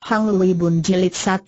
Hang Lui Bun Jilid 1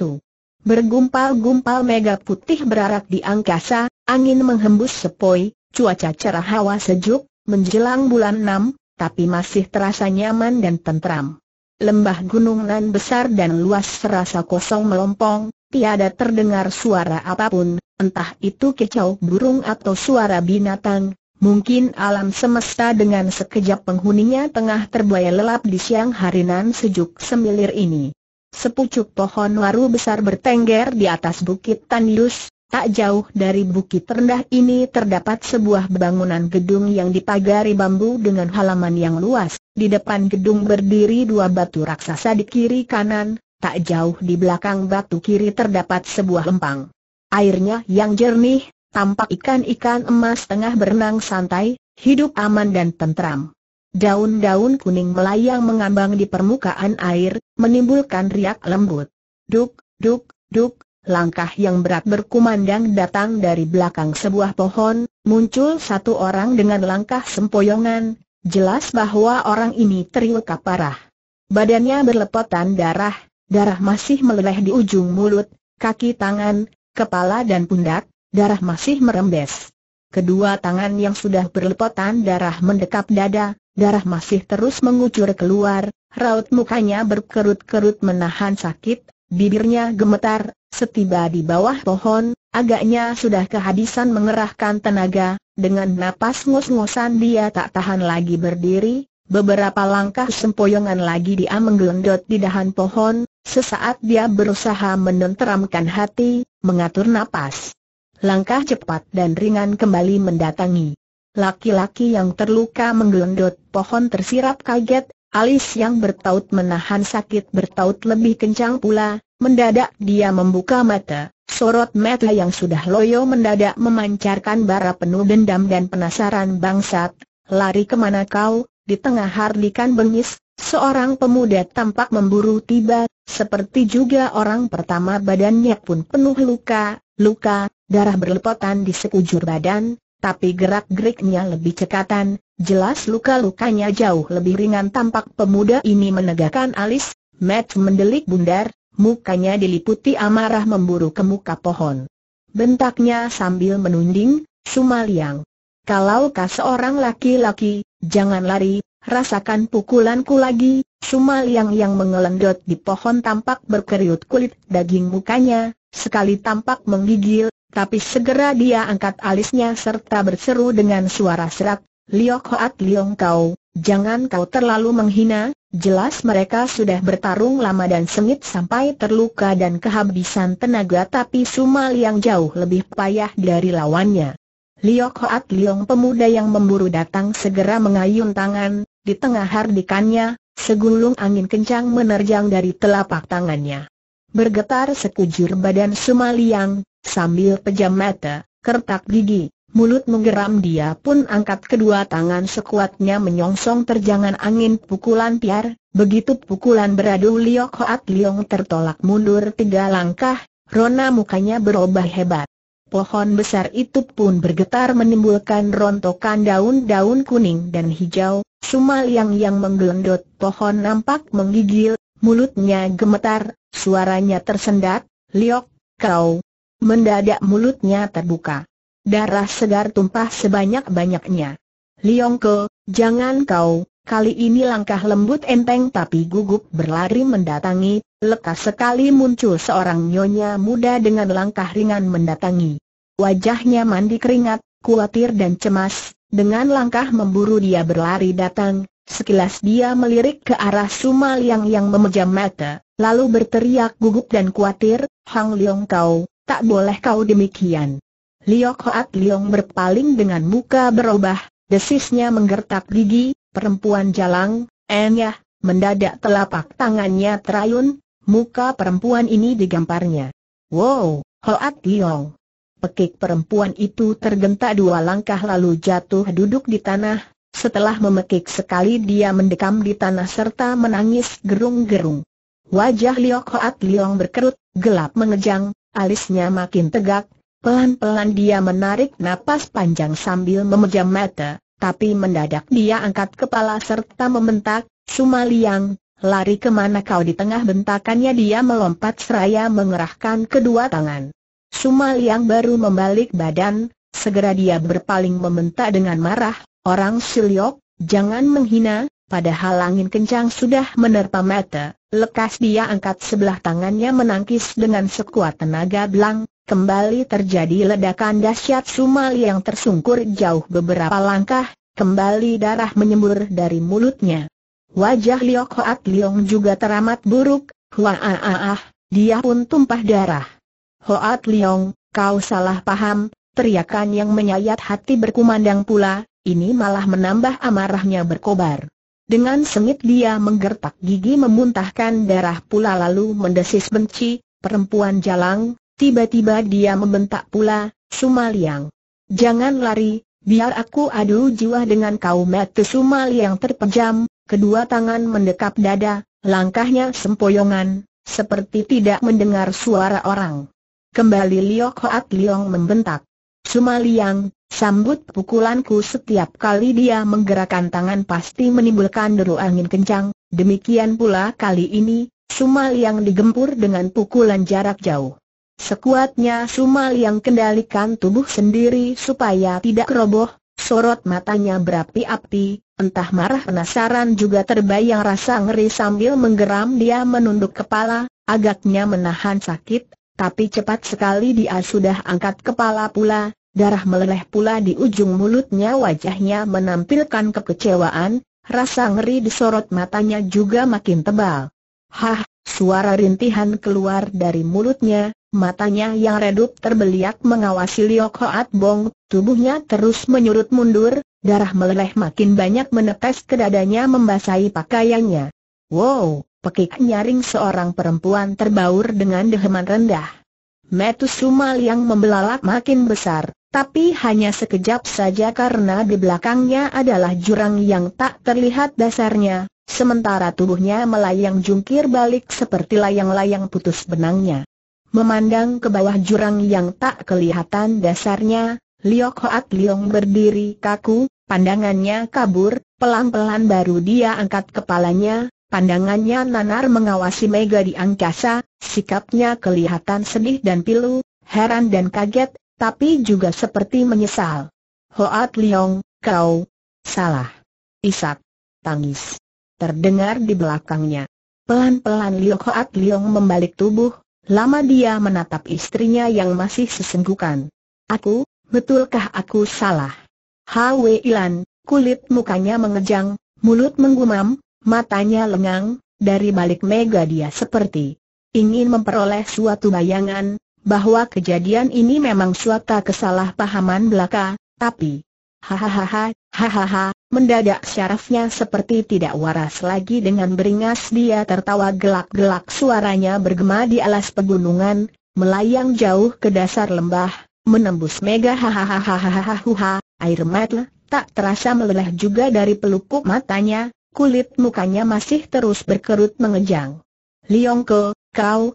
Bergumpal-gumpal mega putih berarak di angkasa, angin menghembus sepoi, cuaca cerah hawa sejuk, menjelang bulan 6, tapi masih terasa nyaman dan tentram. Lembah gunung nan besar dan luas serasa kosong melompong, tiada terdengar suara apapun, entah itu kicau burung atau suara binatang, Mungkin alam semesta dengan sekejap penghuninya tengah terbuai lelap di siang harinan sejuk semilir ini. Sepucuk pohon waru besar bertengger di atas bukit Tanius, tak jauh dari bukit rendah ini terdapat sebuah bangunan gedung yang dipagari bambu dengan halaman yang luas. Di depan gedung berdiri dua batu raksasa di kiri kanan, tak jauh di belakang batu kiri terdapat sebuah lempang. Airnya yang jernih, tampak ikan-ikan emas tengah berenang santai, hidup aman dan tentram. Daun-daun kuning melayang mengambang di permukaan air, menimbulkan riak lembut. Duk, duk, duk, langkah yang berat berkumandang datang dari belakang sebuah pohon, muncul satu orang dengan langkah sempoyongan, jelas bahwa orang ini terluka parah. Badannya berlepotan darah, darah masih meleleh di ujung mulut, kaki tangan, kepala dan pundak, darah masih merembes. Kedua tangan yang sudah berlepotan darah mendekap dada, Darah masih terus mengucur keluar, raut mukanya berkerut-kerut menahan sakit, bibirnya gemetar, setiba di bawah pohon, agaknya sudah kehabisan mengerahkan tenaga, dengan napas ngos-ngosan dia tak tahan lagi berdiri, beberapa langkah sempoyongan lagi dia menggelendot di dahan pohon, sesaat dia berusaha menenteramkan hati, mengatur napas. Langkah cepat dan ringan kembali mendatangi. Laki-laki yang terluka menggelendot pohon tersirap kaget, alis yang bertaut menahan sakit bertaut lebih kencang pula, mendadak dia membuka mata, sorot mata yang sudah loyo mendadak memancarkan bara penuh dendam dan penasaran bangsat, lari kemana kau, di tengah hardikan bengis, seorang pemuda tampak memburu tiba, seperti juga orang pertama badannya pun penuh luka, luka, darah berlepotan di sekujur badan, tapi gerak-geriknya lebih cekatan, jelas luka-lukanya jauh lebih ringan tampak pemuda ini menegakkan alis, Matt mendelik bundar, mukanya diliputi amarah memburu ke muka pohon. Bentaknya sambil menunding, Sumaliang. Kalau kau seorang laki-laki, jangan lari, rasakan pukulanku lagi, Sumaliang yang mengelendot di pohon tampak berkeriut kulit daging mukanya, sekali tampak menggigil, tapi segera dia angkat alisnya serta berseru dengan suara serak, Liok Hoat Liong Kau, jangan kau terlalu menghina, jelas mereka sudah bertarung lama dan sengit sampai terluka dan kehabisan tenaga tapi Sumal yang jauh lebih payah dari lawannya. Liok Hoat Liong pemuda yang memburu datang segera mengayun tangan, di tengah hardikannya, Segulung angin kencang menerjang dari telapak tangannya. Bergetar sekujur badan Sumaliang, sambil pejam mata, kertak gigi, mulut menggeram dia pun angkat kedua tangan sekuatnya menyongsong terjangan angin pukulan piar, begitu pukulan beradu Liok Hoat Liong tertolak mundur tiga langkah, rona mukanya berubah hebat. Pohon besar itu pun bergetar menimbulkan rontokan daun-daun kuning dan hijau, Sumaliang yang menggelendot pohon nampak menggigil, mulutnya gemetar, suaranya tersendat, liok, kau. Mendadak mulutnya terbuka. Darah segar tumpah sebanyak-banyaknya. Liongke, jangan kau, kali ini langkah lembut enteng tapi gugup berlari mendatangi, lekas sekali muncul seorang nyonya muda dengan langkah ringan mendatangi. Wajahnya mandi keringat, kuatir dan cemas, dengan langkah memburu dia berlari datang, Sekilas dia melirik ke arah Suma Liang yang memejam mata, lalu berteriak gugup dan khawatir, Hang Leong kau, tak boleh kau demikian. Liok Hoat Leong berpaling dengan muka berubah, desisnya menggertak gigi, perempuan jalang, enyah, mendadak telapak tangannya terayun, muka perempuan ini digamparnya. Wow, Hoat Leong. Pekik perempuan itu tergentak dua langkah lalu jatuh duduk di tanah, setelah memekik sekali dia mendekam di tanah serta menangis gerung-gerung. Wajah Liu Hoat Liong berkerut, gelap mengejang, alisnya makin tegak, pelan-pelan dia menarik napas panjang sambil memejam mata, tapi mendadak dia angkat kepala serta membentak, Sumaliang, lari kemana kau di tengah bentakannya dia melompat seraya mengerahkan kedua tangan. Sumaliang baru membalik badan, segera dia berpaling membentak dengan marah, Orang Siliok, jangan menghina, padahal angin kencang sudah menerpa mata. Lekas dia angkat sebelah tangannya menangkis dengan sekuat tenaga belang, kembali terjadi ledakan dahsyat sumal yang tersungkur jauh beberapa langkah, kembali darah menyembur dari mulutnya. Wajah Liok Hoat Liong juga teramat buruk, ah, dia pun tumpah darah. Hoat Liong, kau salah paham, teriakan yang menyayat hati berkumandang pula, ini malah menambah amarahnya berkobar. Dengan sengit dia menggertak gigi memuntahkan darah pula lalu mendesis benci, perempuan jalang, tiba-tiba dia membentak pula, Sumaliang. Jangan lari, biar aku adu jiwa dengan kau metu Sumaliang terpejam, kedua tangan mendekap dada, langkahnya sempoyongan, seperti tidak mendengar suara orang. Kembali Liok Hoat Liong membentak. Sumaliang, Sambut pukulanku setiap kali dia menggerakkan tangan pasti menimbulkan deru angin kencang, demikian pula kali ini, Sumal yang digempur dengan pukulan jarak jauh. Sekuatnya Sumal yang kendalikan tubuh sendiri supaya tidak roboh, sorot matanya berapi-api, entah marah penasaran juga terbayang rasa ngeri sambil menggeram dia menunduk kepala, agaknya menahan sakit, tapi cepat sekali dia sudah angkat kepala pula, Darah meleleh pula di ujung mulutnya wajahnya menampilkan kekecewaan, rasa ngeri di sorot matanya juga makin tebal. Hah, suara rintihan keluar dari mulutnya, matanya yang redup terbeliak mengawasi Liok Hoat Bong, tubuhnya terus menyurut mundur, darah meleleh makin banyak menetes ke dadanya membasahi pakaiannya. Wow, pekik nyaring seorang perempuan terbaur dengan deheman rendah. Metu Sumal yang membelalak makin besar, tapi hanya sekejap saja karena di belakangnya adalah jurang yang tak terlihat dasarnya, sementara tubuhnya melayang jungkir balik seperti layang-layang putus benangnya. Memandang ke bawah jurang yang tak kelihatan dasarnya, Liok Hoat Liong berdiri kaku, pandangannya kabur, pelan-pelan baru dia angkat kepalanya, pandangannya nanar mengawasi Mega di angkasa, sikapnya kelihatan sedih dan pilu, heran dan kaget, tapi juga seperti menyesal. Hoat Liong, kau salah. Isak, tangis. Terdengar di belakangnya. Pelan-pelan Liu Hoat Liong membalik tubuh, lama dia menatap istrinya yang masih sesenggukan. Aku, betulkah aku salah? Hwe Ilan, kulit mukanya mengejang, mulut menggumam, matanya lengang, dari balik mega dia seperti ingin memperoleh suatu bayangan, bahwa kejadian ini memang suatu kesalahpahaman belaka, tapi... Hahaha, hahaha, mendadak syarafnya seperti tidak waras lagi dengan beringas dia tertawa gelak-gelak suaranya bergema di alas pegunungan, melayang jauh ke dasar lembah, menembus mega hahaha, air mata tak terasa meleleh juga dari pelupuk matanya, kulit mukanya masih terus berkerut mengejang. Liongko, kau,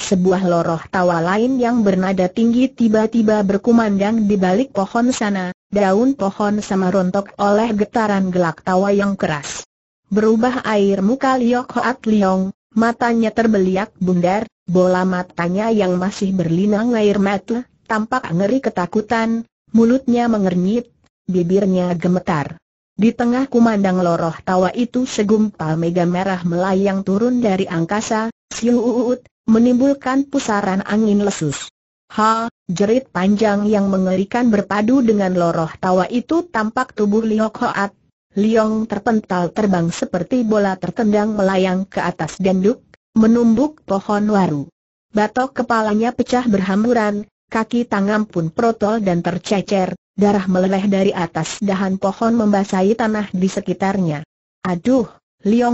Sebuah loroh tawa lain yang bernada tinggi tiba-tiba berkumandang di balik pohon sana, daun pohon sama rontok oleh getaran gelak tawa yang keras. Berubah air muka Liok Hoat Liong, matanya terbeliak bundar, bola matanya yang masih berlinang air mata, tampak ngeri ketakutan, mulutnya mengernyit, bibirnya gemetar. Di tengah kumandang loroh tawa itu segumpal mega merah melayang turun dari angkasa, siuut, menimbulkan pusaran angin lesus. Ha, jerit panjang yang mengerikan berpadu dengan loroh tawa itu tampak tubuh Liok Hoat. Liong terpental terbang seperti bola tertendang melayang ke atas genduk, menumbuk pohon waru. Batok kepalanya pecah berhamburan, kaki tangan pun protol dan tercecer, darah meleleh dari atas dahan pohon membasahi tanah di sekitarnya. Aduh,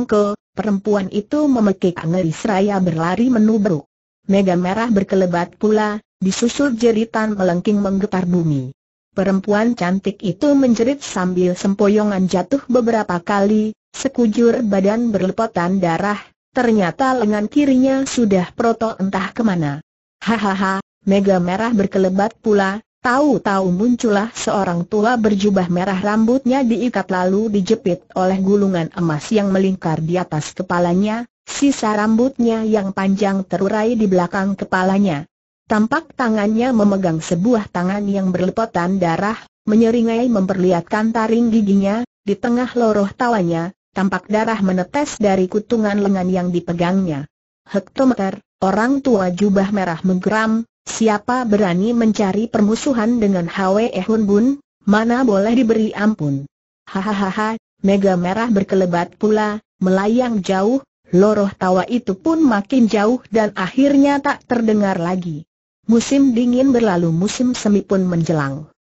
ke perempuan itu memekik ngeri seraya berlari menubruk. Mega merah berkelebat pula, disusul jeritan melengking menggetar bumi. Perempuan cantik itu menjerit sambil sempoyongan jatuh beberapa kali, sekujur badan berlepotan darah, ternyata lengan kirinya sudah proto entah kemana. Hahaha, mega merah berkelebat pula, Tahu-tahu muncullah seorang tua berjubah merah rambutnya diikat lalu dijepit oleh gulungan emas yang melingkar di atas kepalanya, sisa rambutnya yang panjang terurai di belakang kepalanya. Tampak tangannya memegang sebuah tangan yang berlepotan darah, menyeringai memperlihatkan taring giginya, di tengah loroh tawanya, tampak darah menetes dari kutungan lengan yang dipegangnya. Hektometer, orang tua jubah merah menggeram, Siapa berani mencari permusuhan dengan Hwe Hun Bun, mana boleh diberi ampun. Hahaha, mega merah berkelebat pula, melayang jauh, loroh tawa itu pun makin jauh dan akhirnya tak terdengar lagi. Musim dingin berlalu musim semi pun menjelang.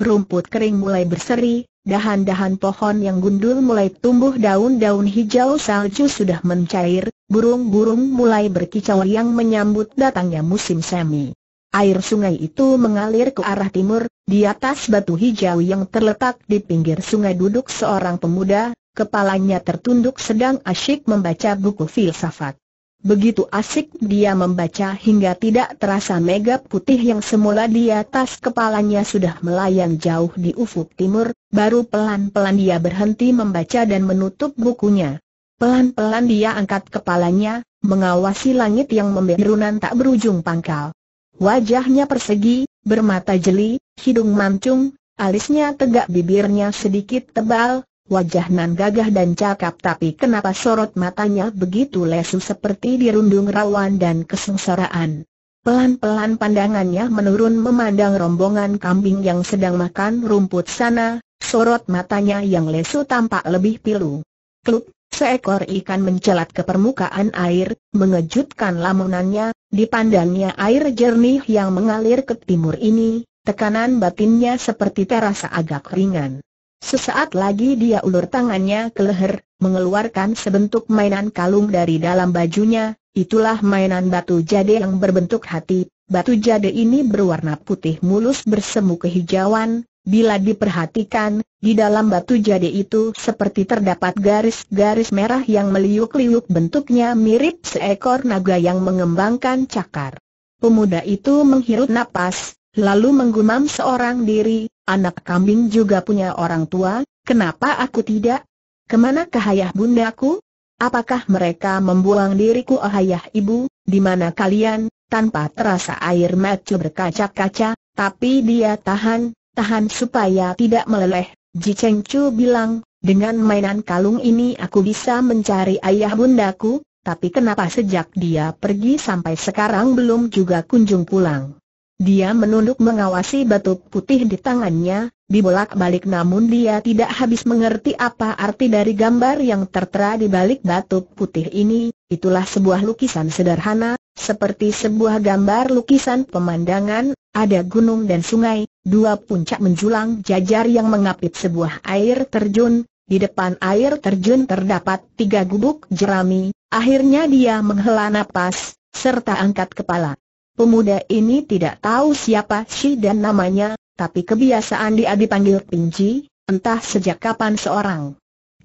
Rumput kering mulai berseri, dahan-dahan pohon yang gundul mulai tumbuh daun-daun hijau salju sudah mencair, burung-burung mulai berkicau yang menyambut datangnya musim semi. Air sungai itu mengalir ke arah timur, di atas batu hijau yang terletak di pinggir sungai duduk seorang pemuda, kepalanya tertunduk sedang asyik membaca buku filsafat. Begitu asyik dia membaca hingga tidak terasa mega putih yang semula di atas kepalanya sudah melayang jauh di ufuk timur, baru pelan-pelan dia berhenti membaca dan menutup bukunya. Pelan-pelan dia angkat kepalanya, mengawasi langit yang membirunan tak berujung pangkal. Wajahnya persegi, bermata jeli, hidung mancung, alisnya tegak bibirnya sedikit tebal, wajah nan gagah dan cakap tapi kenapa sorot matanya begitu lesu seperti dirundung rawan dan kesengsaraan. Pelan-pelan pandangannya menurun memandang rombongan kambing yang sedang makan rumput sana, sorot matanya yang lesu tampak lebih pilu. Klub, seekor ikan mencelat ke permukaan air, Mengejutkan lamunannya, dipandangnya air jernih yang mengalir ke timur ini, tekanan batinnya seperti terasa agak ringan. Sesaat lagi dia ulur tangannya ke leher, mengeluarkan sebentuk mainan kalung dari dalam bajunya, itulah mainan batu jade yang berbentuk hati. Batu jade ini berwarna putih mulus bersemu kehijauan, Bila diperhatikan, di dalam batu jade itu seperti terdapat garis-garis merah yang meliuk-liuk bentuknya mirip seekor naga yang mengembangkan cakar. Pemuda itu menghirup napas, lalu menggumam seorang diri, anak kambing juga punya orang tua, kenapa aku tidak? Kemana ayah bundaku? Apakah mereka membuang diriku oh ayah ibu, di mana kalian? Tanpa terasa air macu berkaca-kaca, tapi dia tahan, Tahan supaya tidak meleleh, Ji Cheng Chu bilang, dengan mainan kalung ini aku bisa mencari ayah bundaku, tapi kenapa sejak dia pergi sampai sekarang belum juga kunjung pulang? Dia menunduk mengawasi batu putih di tangannya, dibolak-balik namun dia tidak habis mengerti apa arti dari gambar yang tertera di balik batu putih ini, itulah sebuah lukisan sederhana, seperti sebuah gambar lukisan pemandangan, ada gunung dan sungai, dua puncak menjulang jajar yang mengapit sebuah air terjun, di depan air terjun terdapat tiga gubuk jerami, akhirnya dia menghela napas, serta angkat kepala. Pemuda ini tidak tahu siapa si dan namanya, tapi kebiasaan dia dipanggil Pinji, entah sejak kapan seorang.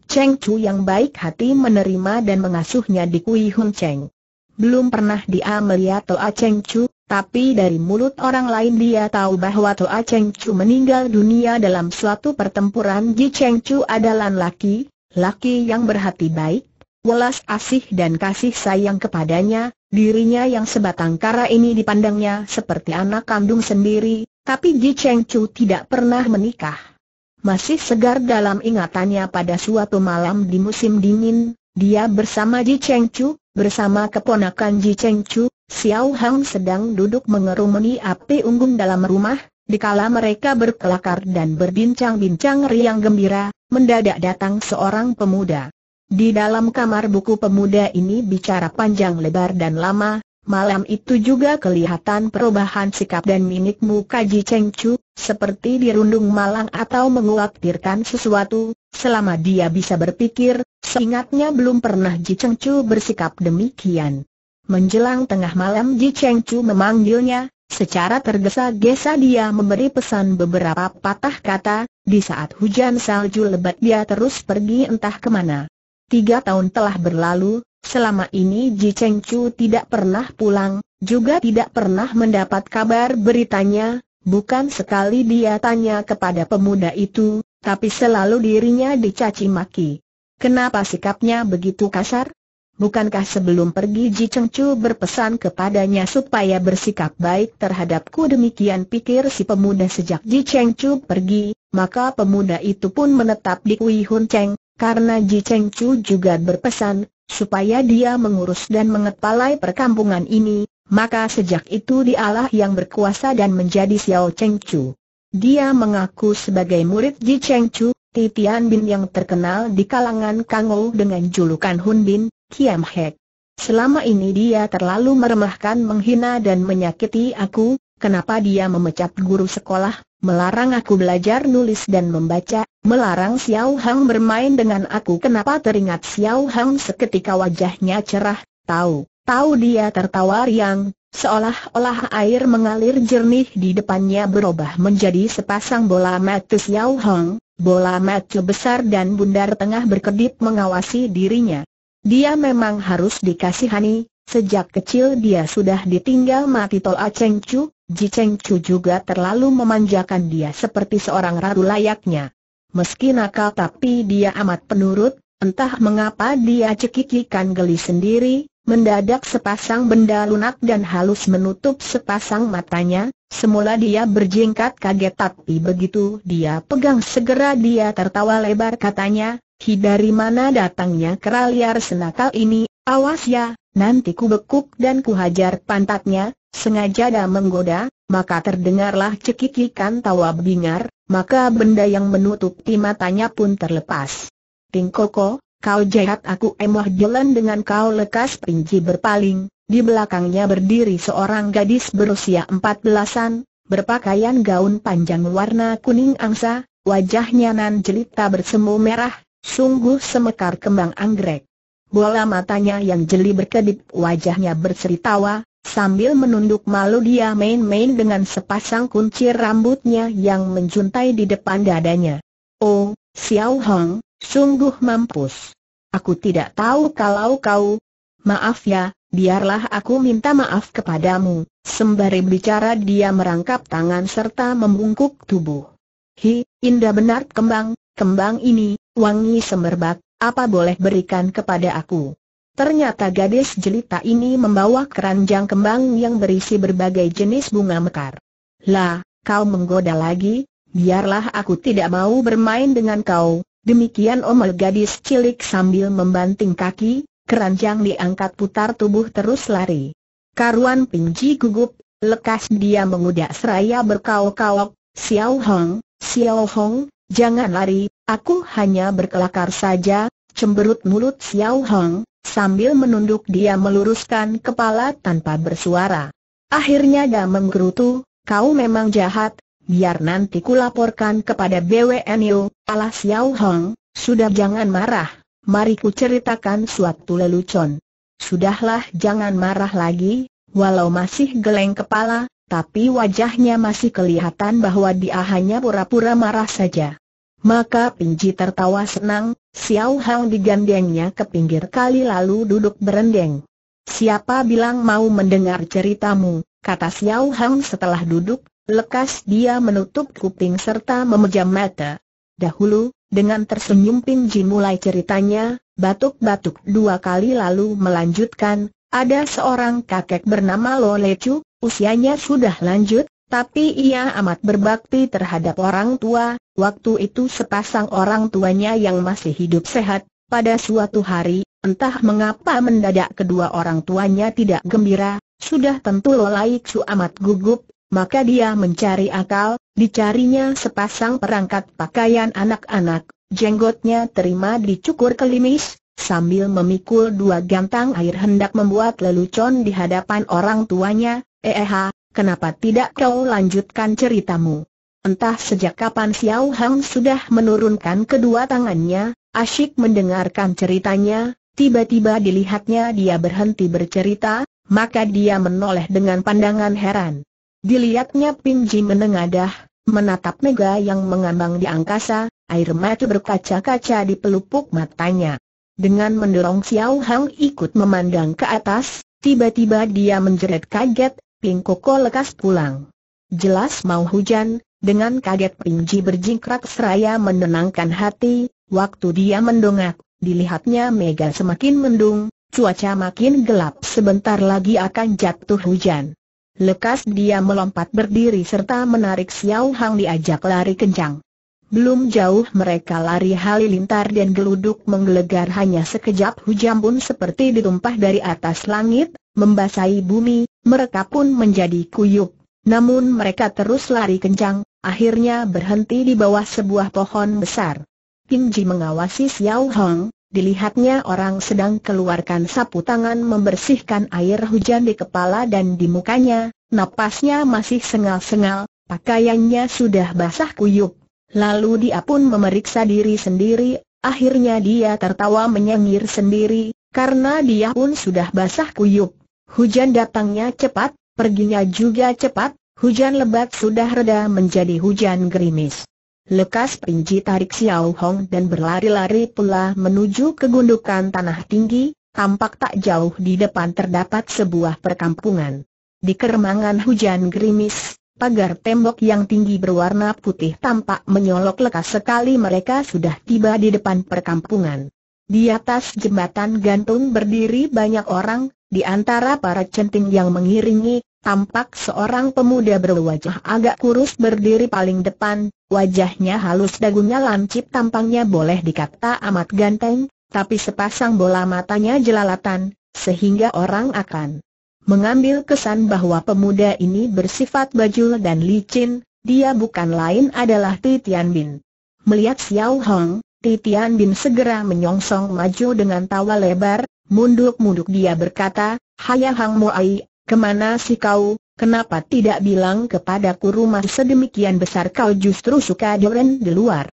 Cheng Chu yang baik hati menerima dan mengasuhnya di Kui Hun Cheng belum pernah dia melihat Toa Cheng Chu, tapi dari mulut orang lain dia tahu bahwa Toa Cheng Chu meninggal dunia dalam suatu pertempuran Ji Cheng Chu adalah laki, laki yang berhati baik, welas asih dan kasih sayang kepadanya, dirinya yang sebatang kara ini dipandangnya seperti anak kandung sendiri, tapi Ji Cheng Chu tidak pernah menikah. Masih segar dalam ingatannya pada suatu malam di musim dingin, dia bersama Ji Cheng Chu, Bersama keponakan Ji Cheng Chu, Xiao Hang sedang duduk mengerumuni api unggun dalam rumah, dikala mereka berkelakar dan berbincang-bincang riang gembira, mendadak datang seorang pemuda. Di dalam kamar buku pemuda ini bicara panjang lebar dan lama, malam itu juga kelihatan perubahan sikap dan mimik muka Ji Cheng Chu, seperti dirundung malang atau mengkhawatirkan sesuatu, selama dia bisa berpikir, Seingatnya belum pernah Ji Cheng Chu bersikap demikian. Menjelang tengah malam Ji Cheng Chu memanggilnya, secara tergesa-gesa dia memberi pesan beberapa patah kata, di saat hujan salju lebat dia terus pergi entah kemana. Tiga tahun telah berlalu, selama ini Ji Cheng Chu tidak pernah pulang, juga tidak pernah mendapat kabar beritanya, Bukan sekali dia tanya kepada pemuda itu, tapi selalu dirinya dicaci maki. Kenapa sikapnya begitu kasar? Bukankah sebelum pergi Ji Cheng Chu berpesan kepadanya supaya bersikap baik terhadapku demikian pikir si pemuda sejak Ji Cheng Chu pergi, maka pemuda itu pun menetap di Kui Hun Cheng, karena Ji Cheng Chu juga berpesan, supaya dia mengurus dan mengepalai perkampungan ini, maka sejak itu dialah yang berkuasa dan menjadi Xiao Cheng Chu. Dia mengaku sebagai murid Ji Cheng Chu, Titian Bin yang terkenal di kalangan Kang Kangou dengan julukan Hun Bin, Kiam Hek. Selama ini dia terlalu meremehkan menghina dan menyakiti aku, kenapa dia memecat guru sekolah, melarang aku belajar nulis dan membaca, melarang Xiao Hang bermain dengan aku kenapa teringat Xiao Hang seketika wajahnya cerah, tahu, tahu dia tertawa riang, Seolah-olah air mengalir jernih di depannya berubah menjadi sepasang bola mata Xiao Hang. Bola mata besar dan bundar tengah berkedip mengawasi dirinya. Dia memang harus dikasihani, sejak kecil dia sudah ditinggal mati Tol Cheng Chu, Ji Cheng Chu juga terlalu memanjakan dia seperti seorang ratu layaknya. Meski nakal tapi dia amat penurut, entah mengapa dia cekikikan geli sendiri, Mendadak sepasang benda lunak dan halus menutup sepasang matanya, semula dia berjingkat kaget tapi begitu dia pegang segera dia tertawa lebar katanya, Hi dari mana datangnya kera liar senakal ini, awas ya, nanti ku bekuk dan ku hajar pantatnya, sengaja dah menggoda, maka terdengarlah cekikikan tawa bingar, maka benda yang menutupi matanya pun terlepas. Tingkoko, kau jahat aku emoh jalan dengan kau lekas pinci berpaling, di belakangnya berdiri seorang gadis berusia empat belasan, berpakaian gaun panjang warna kuning angsa, wajahnya nan jelita bersemu merah, sungguh semekar kembang anggrek. Bola matanya yang jeli berkedip wajahnya berseritawa, sambil menunduk malu dia main-main dengan sepasang kunci rambutnya yang menjuntai di depan dadanya. Oh, Xiao Hong, Sungguh mampus. Aku tidak tahu kalau kau. Maaf ya, biarlah aku minta maaf kepadamu. Sembari bicara dia merangkap tangan serta membungkuk tubuh. Hi, indah benar kembang, kembang ini, wangi semerbak, apa boleh berikan kepada aku? Ternyata gadis jelita ini membawa keranjang kembang yang berisi berbagai jenis bunga mekar. Lah, kau menggoda lagi, biarlah aku tidak mau bermain dengan kau, Demikian omel gadis cilik sambil membanting kaki, keranjang diangkat putar tubuh terus lari. Karuan Pinji gugup, lekas dia mengudak seraya berkaok kauk Xiao Hong, Xiao Hong, jangan lari, aku hanya berkelakar saja, cemberut mulut Xiao Hong, sambil menunduk dia meluruskan kepala tanpa bersuara. Akhirnya dia menggerutu, kau memang jahat, biar nanti kulaporkan kepada BWNU, Alas Xiao Hong, sudah jangan marah, mari ku ceritakan suatu lelucon. Sudahlah jangan marah lagi, walau masih geleng kepala, tapi wajahnya masih kelihatan bahwa dia hanya pura-pura marah saja. Maka Pinji tertawa senang, Xiao Hang digandengnya ke pinggir kali lalu duduk berendeng. Siapa bilang mau mendengar ceritamu, kata Xiao Hang setelah duduk, Lekas dia menutup kuping serta memejam mata. Dahulu, dengan tersenyum Ping Ji mulai ceritanya, batuk-batuk dua kali lalu melanjutkan, ada seorang kakek bernama Lo Chu, usianya sudah lanjut, tapi ia amat berbakti terhadap orang tua, waktu itu sepasang orang tuanya yang masih hidup sehat, pada suatu hari, entah mengapa mendadak kedua orang tuanya tidak gembira, sudah tentu Lo Chu amat gugup, maka dia mencari akal, dicarinya sepasang perangkat pakaian anak-anak, jenggotnya terima dicukur kelimis, sambil memikul dua gantang air hendak membuat lelucon di hadapan orang tuanya, eh kenapa tidak kau lanjutkan ceritamu? Entah sejak kapan Xiao Hang sudah menurunkan kedua tangannya, asyik mendengarkan ceritanya, tiba-tiba dilihatnya dia berhenti bercerita, maka dia menoleh dengan pandangan heran. Dilihatnya Pinji menengadah, menatap Mega yang mengambang di angkasa, air mata berkaca-kaca di pelupuk matanya. Dengan mendorong Xiao Hang ikut memandang ke atas, tiba-tiba dia menjerit kaget, Ping Koko lekas pulang. Jelas mau hujan, dengan kaget Pinji berjingkrak seraya menenangkan hati, waktu dia mendongak, dilihatnya Mega semakin mendung, cuaca makin gelap sebentar lagi akan jatuh hujan. Lekas dia melompat berdiri serta menarik Xiao Hang diajak lari kencang. Belum jauh mereka lari halilintar dan geluduk menggelegar hanya sekejap hujan pun seperti ditumpah dari atas langit, membasahi bumi, mereka pun menjadi kuyuk. Namun mereka terus lari kencang, akhirnya berhenti di bawah sebuah pohon besar. Ji mengawasi Xiao Hong, dilihatnya orang sedang keluarkan sapu tangan membersihkan air hujan di kepala dan di mukanya, napasnya masih sengal-sengal, pakaiannya sudah basah kuyuk. Lalu dia pun memeriksa diri sendiri, akhirnya dia tertawa menyengir sendiri, karena dia pun sudah basah kuyuk. Hujan datangnya cepat, perginya juga cepat, hujan lebat sudah reda menjadi hujan gerimis. Lekas Pinji tarik Xiao Hong dan berlari-lari pula menuju ke gundukan tanah tinggi, tampak tak jauh di depan terdapat sebuah perkampungan. Di keremangan hujan gerimis, pagar tembok yang tinggi berwarna putih tampak menyolok lekas sekali mereka sudah tiba di depan perkampungan. Di atas jembatan gantung berdiri banyak orang, di antara para centing yang mengiringi, tampak seorang pemuda berwajah agak kurus berdiri paling depan, wajahnya halus dagunya lancip tampangnya boleh dikata amat ganteng, tapi sepasang bola matanya jelalatan, sehingga orang akan mengambil kesan bahwa pemuda ini bersifat bajul dan licin, dia bukan lain adalah Titian Bin. Melihat Xiao Hong, Titian Bin segera menyongsong maju dengan tawa lebar, munduk-munduk dia berkata, Hayahang Hang Kemana sih kau, kenapa tidak bilang kepadaku rumah sedemikian besar kau justru suka joran di luar?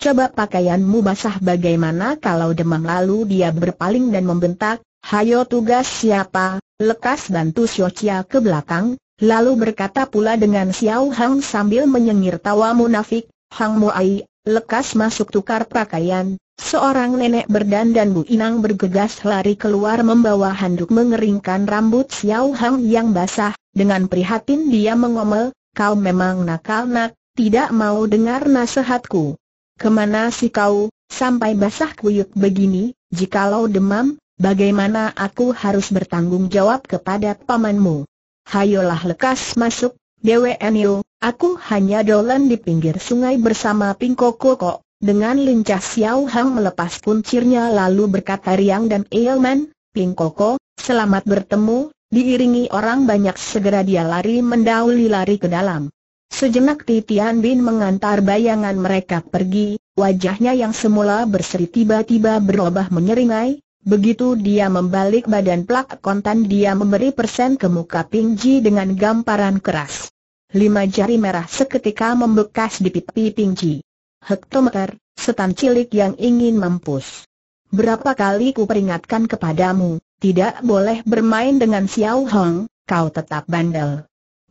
Coba pakaianmu basah bagaimana kalau demam lalu dia berpaling dan membentak, hayo tugas siapa, lekas bantu Siocia ke belakang, lalu berkata pula dengan Xiao Hang sambil menyengir tawa munafik, Hang Ai. Lekas masuk tukar pakaian, seorang nenek berdandan Bu Inang bergegas lari keluar membawa handuk mengeringkan rambut Xiao Hang yang basah, dengan prihatin dia mengomel, kau memang nakal nak, tidak mau dengar nasihatku. Kemana si kau, sampai basah kuyuk begini, jikalau demam, bagaimana aku harus bertanggung jawab kepada pamanmu? Hayolah lekas masuk, DWNU, aku hanya dolan di pinggir sungai bersama Pingko Koko. Dengan lincah Xiao Hang melepas kuncirnya lalu berkata Riang dan Eilman, Pingkoko, selamat bertemu, diiringi orang banyak segera dia lari mendauli lari ke dalam. Sejenak Titian Bin mengantar bayangan mereka pergi, wajahnya yang semula berseri tiba-tiba berubah menyeringai, Begitu dia membalik badan plak kontan dia memberi persen ke muka Pingji dengan gamparan keras. Lima jari merah seketika membekas di pipi Pingji. Hektometer, setan cilik yang ingin mampus. Berapa kali ku peringatkan kepadamu, tidak boleh bermain dengan Xiao Hong, kau tetap bandel.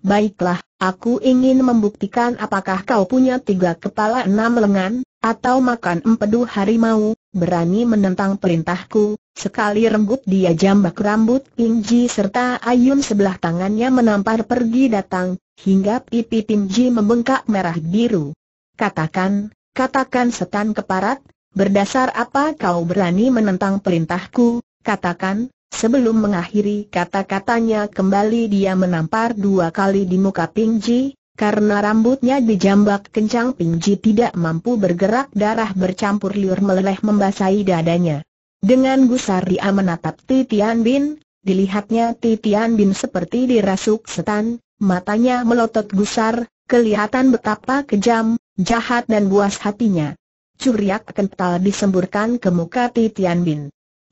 Baiklah, aku ingin membuktikan apakah kau punya tiga kepala enam lengan, atau makan empedu harimau, berani menentang perintahku, sekali renggut dia jambak rambut Pingji serta ayun sebelah tangannya menampar pergi datang, hingga pipi Pingji membengkak merah biru. Katakan, katakan setan keparat, berdasar apa kau berani menentang perintahku, katakan, Sebelum mengakhiri kata-katanya kembali dia menampar dua kali di muka Pingji, karena rambutnya dijambak kencang Pingji tidak mampu bergerak darah bercampur liur meleleh membasahi dadanya. Dengan gusar dia menatap Titian Bin, dilihatnya Titian Bin seperti dirasuk setan, matanya melotot gusar, kelihatan betapa kejam, jahat dan buas hatinya. Curiak kental disemburkan ke muka Titian Bin.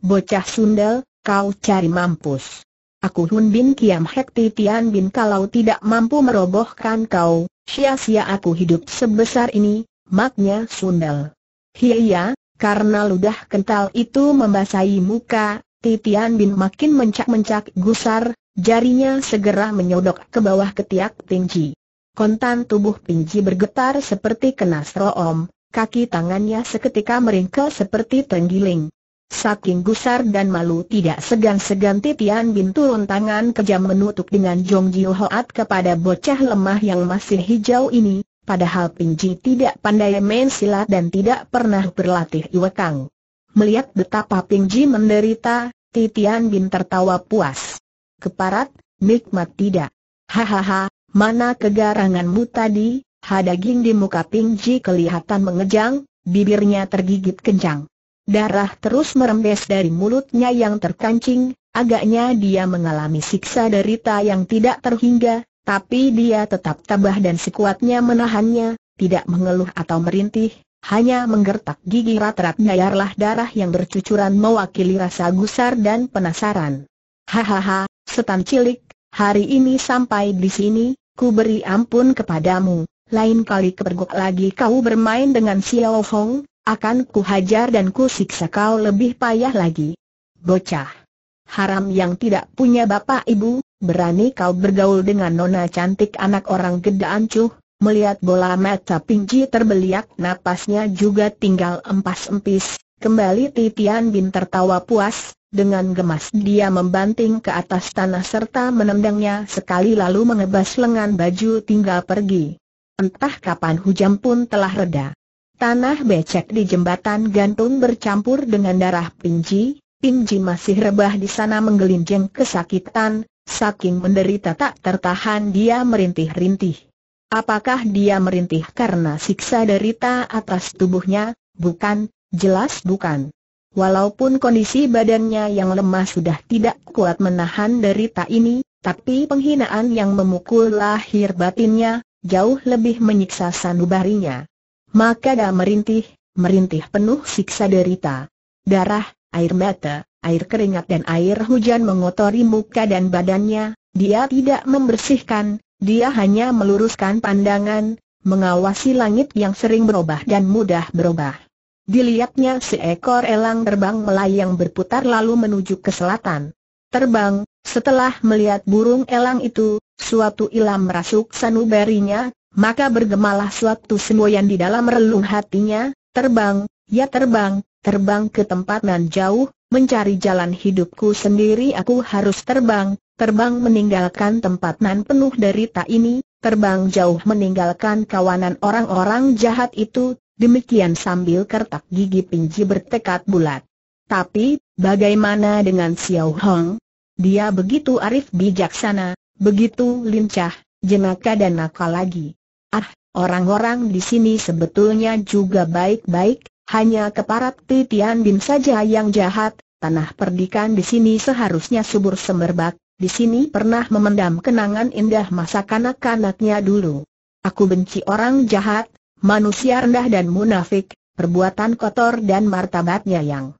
Bocah sundel, Kau cari mampus. Aku Hun Bin Kiam Hek Tian Bin kalau tidak mampu merobohkan kau, sia-sia aku hidup sebesar ini, maknya sundel. Hiya, karena ludah kental itu membasahi muka, Titian Bin makin mencak-mencak gusar, jarinya segera menyodok ke bawah ketiak tinggi. Kontan tubuh Pinji bergetar seperti kena seroom, kaki tangannya seketika meringkel seperti tenggiling. Saking gusar dan malu tidak segan-segan Titian Bin turun tangan kejam menutup dengan Jong Jiu Hoat kepada bocah lemah yang masih hijau ini, padahal Pinji tidak pandai main silat dan tidak pernah berlatih iwekang. Melihat betapa Pinji menderita, Titian Bin tertawa puas. Keparat, nikmat tidak. Hahaha, mana kegaranganmu tadi, hadaging di muka Pinji kelihatan mengejang, bibirnya tergigit kencang. Darah terus merembes dari mulutnya yang terkancing, agaknya dia mengalami siksa derita yang tidak terhingga, tapi dia tetap tabah dan sekuatnya menahannya, tidak mengeluh atau merintih, hanya menggertak gigi rat-rat nyayarlah darah yang bercucuran mewakili rasa gusar dan penasaran. Hahaha, setan cilik, hari ini sampai di sini, ku beri ampun kepadamu, lain kali kepergok lagi kau bermain dengan Xiao Hong, akan ku hajar dan ku siksa kau lebih payah lagi. Bocah. Haram yang tidak punya bapak ibu, berani kau bergaul dengan nona cantik anak orang gedaan cuh, melihat bola mata Pingji terbeliak napasnya juga tinggal empas-empis, kembali Titian Bin tertawa puas, dengan gemas dia membanting ke atas tanah serta menendangnya sekali lalu mengebas lengan baju tinggal pergi. Entah kapan hujan pun telah reda. Tanah becek di jembatan gantung bercampur dengan darah Pinji, Pinji masih rebah di sana menggelincing kesakitan, saking menderita tak tertahan dia merintih-rintih. Apakah dia merintih karena siksa derita atas tubuhnya? Bukan, jelas bukan. Walaupun kondisi badannya yang lemah sudah tidak kuat menahan derita ini, tapi penghinaan yang memukul lahir batinnya, jauh lebih menyiksa sanubarinya. Maka dia merintih, merintih penuh siksa derita. Darah, air mata, air keringat dan air hujan mengotori muka dan badannya, dia tidak membersihkan, dia hanya meluruskan pandangan, mengawasi langit yang sering berubah dan mudah berubah. Dilihatnya seekor elang terbang melayang berputar lalu menuju ke selatan. Terbang, setelah melihat burung elang itu, suatu ilam merasuk sanubarinya, maka bergemalah suatu semboyan di dalam relung hatinya, terbang, ya terbang, terbang ke tempat nan jauh, mencari jalan hidupku sendiri aku harus terbang, terbang meninggalkan tempat nan penuh derita ini, terbang jauh meninggalkan kawanan orang-orang jahat itu, demikian sambil kertak gigi pinji bertekad bulat. Tapi, bagaimana dengan Xiao Hong? Dia begitu arif bijaksana, begitu lincah, jenaka dan nakal lagi. Ah, orang-orang di sini sebetulnya juga baik-baik, hanya keparat Titian Bin saja yang jahat, tanah perdikan di sini seharusnya subur semerbak, di sini pernah memendam kenangan indah masa kanak-kanaknya dulu. Aku benci orang jahat, manusia rendah dan munafik, perbuatan kotor dan martabatnya yang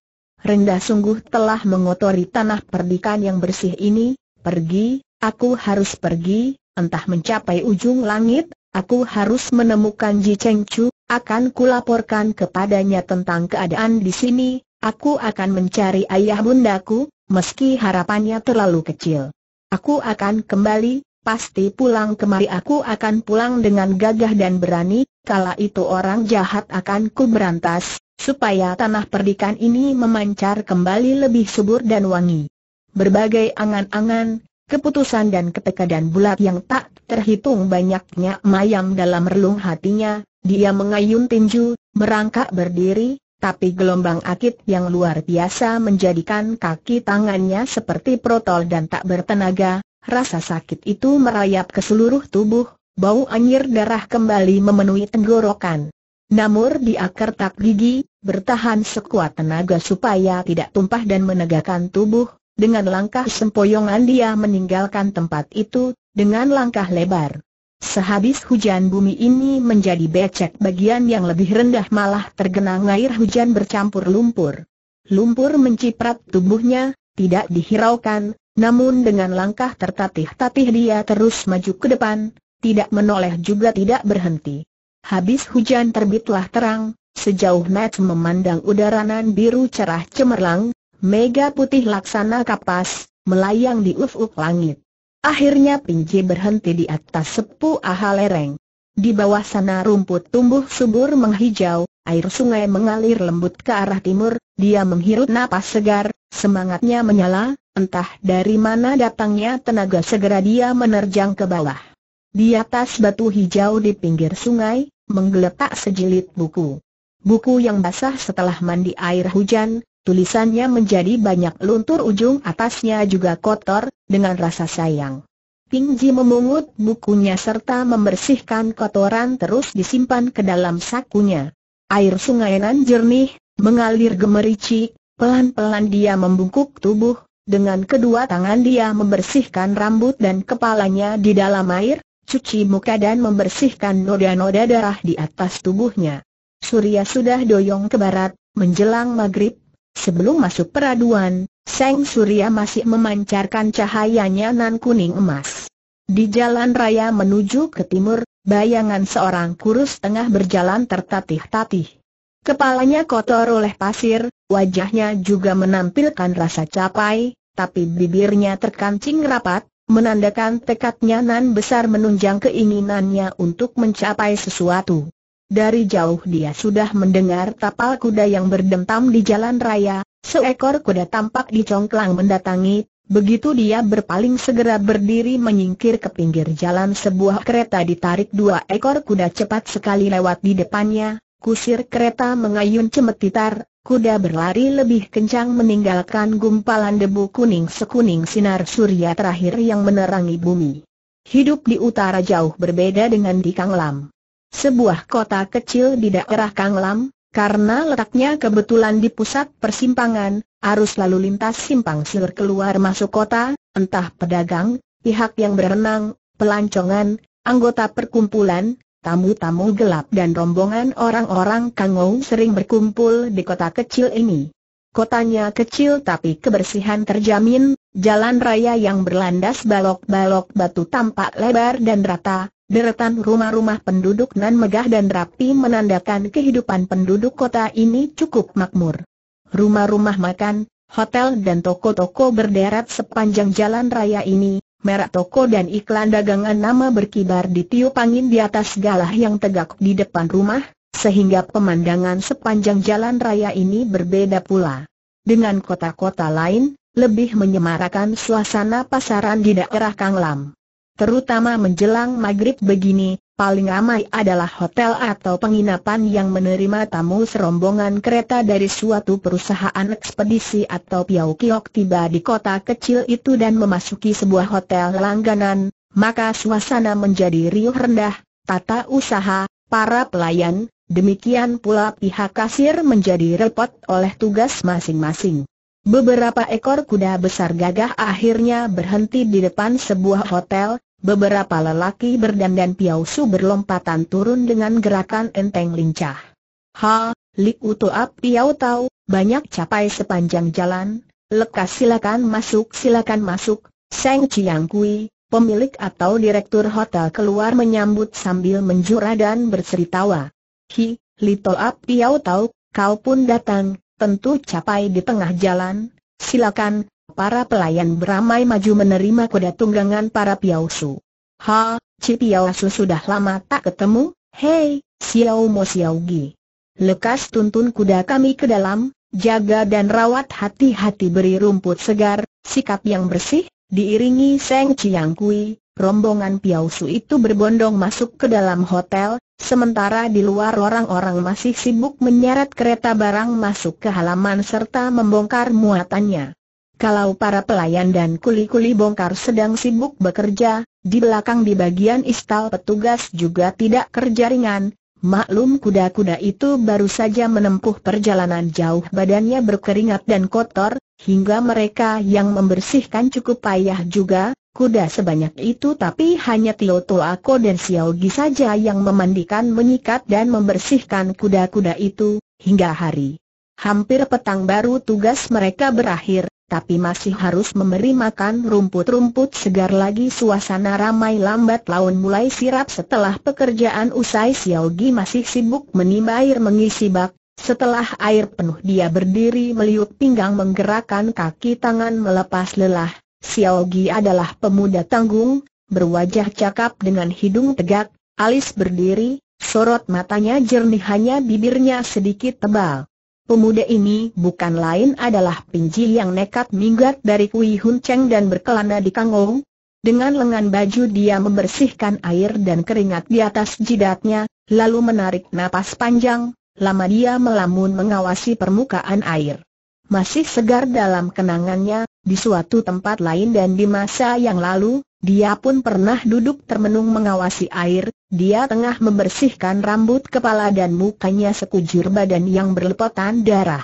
rendah sungguh telah mengotori tanah perdikan yang bersih ini, pergi, aku harus pergi, entah mencapai ujung langit Aku harus menemukan Ji Cheng Chu, akan kulaporkan kepadanya tentang keadaan di sini, aku akan mencari ayah bundaku, meski harapannya terlalu kecil. Aku akan kembali, pasti pulang kemari aku akan pulang dengan gagah dan berani, kala itu orang jahat akan kuberantas, supaya tanah perdikan ini memancar kembali lebih subur dan wangi. Berbagai angan-angan, keputusan dan ketekadan bulat yang tak terhitung banyaknya mayam dalam relung hatinya, dia mengayun tinju, merangkak berdiri, tapi gelombang akit yang luar biasa menjadikan kaki tangannya seperti protol dan tak bertenaga, rasa sakit itu merayap ke seluruh tubuh, bau anjir darah kembali memenuhi tenggorokan. Namur di akar tak gigi, bertahan sekuat tenaga supaya tidak tumpah dan menegakkan tubuh, dengan langkah sempoyongan dia meninggalkan tempat itu, dengan langkah lebar. Sehabis hujan bumi ini menjadi becek bagian yang lebih rendah malah tergenang air hujan bercampur lumpur. Lumpur menciprat tubuhnya, tidak dihiraukan, namun dengan langkah tertatih-tatih dia terus maju ke depan, tidak menoleh juga tidak berhenti. Habis hujan terbitlah terang, sejauh mata memandang udaranan biru cerah cemerlang, Mega putih laksana kapas, melayang di ufuk langit. Akhirnya Pinci berhenti di atas sepu aha lereng. Di bawah sana rumput tumbuh subur menghijau, air sungai mengalir lembut ke arah timur, dia menghirup napas segar, semangatnya menyala, entah dari mana datangnya tenaga segera dia menerjang ke bawah. Di atas batu hijau di pinggir sungai, menggeletak sejilid buku. Buku yang basah setelah mandi air hujan, tulisannya menjadi banyak luntur ujung atasnya juga kotor, dengan rasa sayang. Ping Ji memungut bukunya serta membersihkan kotoran terus disimpan ke dalam sakunya. Air sungai nan jernih, mengalir gemericik, pelan-pelan dia membungkuk tubuh, dengan kedua tangan dia membersihkan rambut dan kepalanya di dalam air, cuci muka dan membersihkan noda-noda darah di atas tubuhnya. Surya sudah doyong ke barat, menjelang maghrib, Sebelum masuk peraduan, Seng Surya masih memancarkan cahayanya nan kuning emas. Di jalan raya menuju ke timur, bayangan seorang kurus tengah berjalan tertatih-tatih. Kepalanya kotor oleh pasir, wajahnya juga menampilkan rasa capai, tapi bibirnya terkancing rapat, menandakan tekadnya nan besar menunjang keinginannya untuk mencapai sesuatu. Dari jauh dia sudah mendengar tapal kuda yang berdentam di jalan raya, seekor kuda tampak dicongklang mendatangi, begitu dia berpaling segera berdiri menyingkir ke pinggir jalan sebuah kereta ditarik dua ekor kuda cepat sekali lewat di depannya, kusir kereta mengayun cemetitar, kuda berlari lebih kencang meninggalkan gumpalan debu kuning sekuning sinar surya terakhir yang menerangi bumi. Hidup di utara jauh berbeda dengan di Kanglam sebuah kota kecil di daerah Kanglam, karena letaknya kebetulan di pusat persimpangan, arus lalu lintas simpang siur keluar masuk kota, entah pedagang, pihak yang berenang, pelancongan, anggota perkumpulan, tamu-tamu gelap dan rombongan orang-orang Kangou sering berkumpul di kota kecil ini. Kotanya kecil tapi kebersihan terjamin, jalan raya yang berlandas balok-balok batu tampak lebar dan rata, Deretan rumah-rumah penduduk nan megah dan rapi menandakan kehidupan penduduk kota ini cukup makmur. Rumah-rumah makan, hotel dan toko-toko berderet sepanjang jalan raya ini, merek toko dan iklan dagangan nama berkibar di tiup angin di atas galah yang tegak di depan rumah, sehingga pemandangan sepanjang jalan raya ini berbeda pula. Dengan kota-kota lain, lebih menyemarakan suasana pasaran di daerah Kanglam terutama menjelang maghrib begini, paling ramai adalah hotel atau penginapan yang menerima tamu serombongan kereta dari suatu perusahaan ekspedisi atau Piau Kiok tiba di kota kecil itu dan memasuki sebuah hotel langganan, maka suasana menjadi riuh rendah, tata usaha, para pelayan, demikian pula pihak kasir menjadi repot oleh tugas masing-masing. Beberapa ekor kuda besar gagah akhirnya berhenti di depan sebuah hotel, beberapa lelaki berdandan piausu berlompatan turun dengan gerakan enteng lincah. Ha, Lik Utoap Piau tahu, banyak capai sepanjang jalan, lekas silakan masuk silakan masuk, Seng Chiang Kui, pemilik atau direktur hotel keluar menyambut sambil menjura dan berseritawa. Hi, Lito Ap Piau tahu, kau pun datang, tentu capai di tengah jalan, silakan, para pelayan beramai maju menerima kuda tunggangan para piausu. Ha, cipiausu sudah lama tak ketemu, hei, Xiao Mo Xiao Gi. Lekas tuntun kuda kami ke dalam, jaga dan rawat hati-hati beri rumput segar, sikap yang bersih, diiringi Seng Chiang Kui, rombongan Piausu itu berbondong masuk ke dalam hotel, Sementara di luar orang-orang masih sibuk menyeret kereta barang masuk ke halaman serta membongkar muatannya. Kalau para pelayan dan kuli-kuli bongkar sedang sibuk bekerja, di belakang di bagian istal petugas juga tidak kerja ringan, Maklum kuda-kuda itu baru saja menempuh perjalanan jauh badannya berkeringat dan kotor, hingga mereka yang membersihkan cukup payah juga, Kuda sebanyak itu tapi hanya Tio Ako dan Xiao Gi saja yang memandikan menyikat dan membersihkan kuda-kuda itu, hingga hari. Hampir petang baru tugas mereka berakhir, tapi masih harus memberi makan rumput-rumput segar lagi suasana ramai lambat laun mulai sirap setelah pekerjaan usai Xiao Gi masih sibuk menimba air mengisi bak, setelah air penuh dia berdiri meliuk pinggang menggerakkan kaki tangan melepas lelah, Gi adalah pemuda tanggung, berwajah cakap dengan hidung tegak, alis berdiri, sorot matanya jernih hanya bibirnya sedikit tebal. Pemuda ini bukan lain adalah Pinji yang nekat minggat dari Kui Hun Cheng dan berkelana di Kangou. Dengan lengan baju dia membersihkan air dan keringat di atas jidatnya, lalu menarik napas panjang, lama dia melamun mengawasi permukaan air masih segar dalam kenangannya, di suatu tempat lain dan di masa yang lalu, dia pun pernah duduk termenung mengawasi air, dia tengah membersihkan rambut kepala dan mukanya sekujur badan yang berlepotan darah.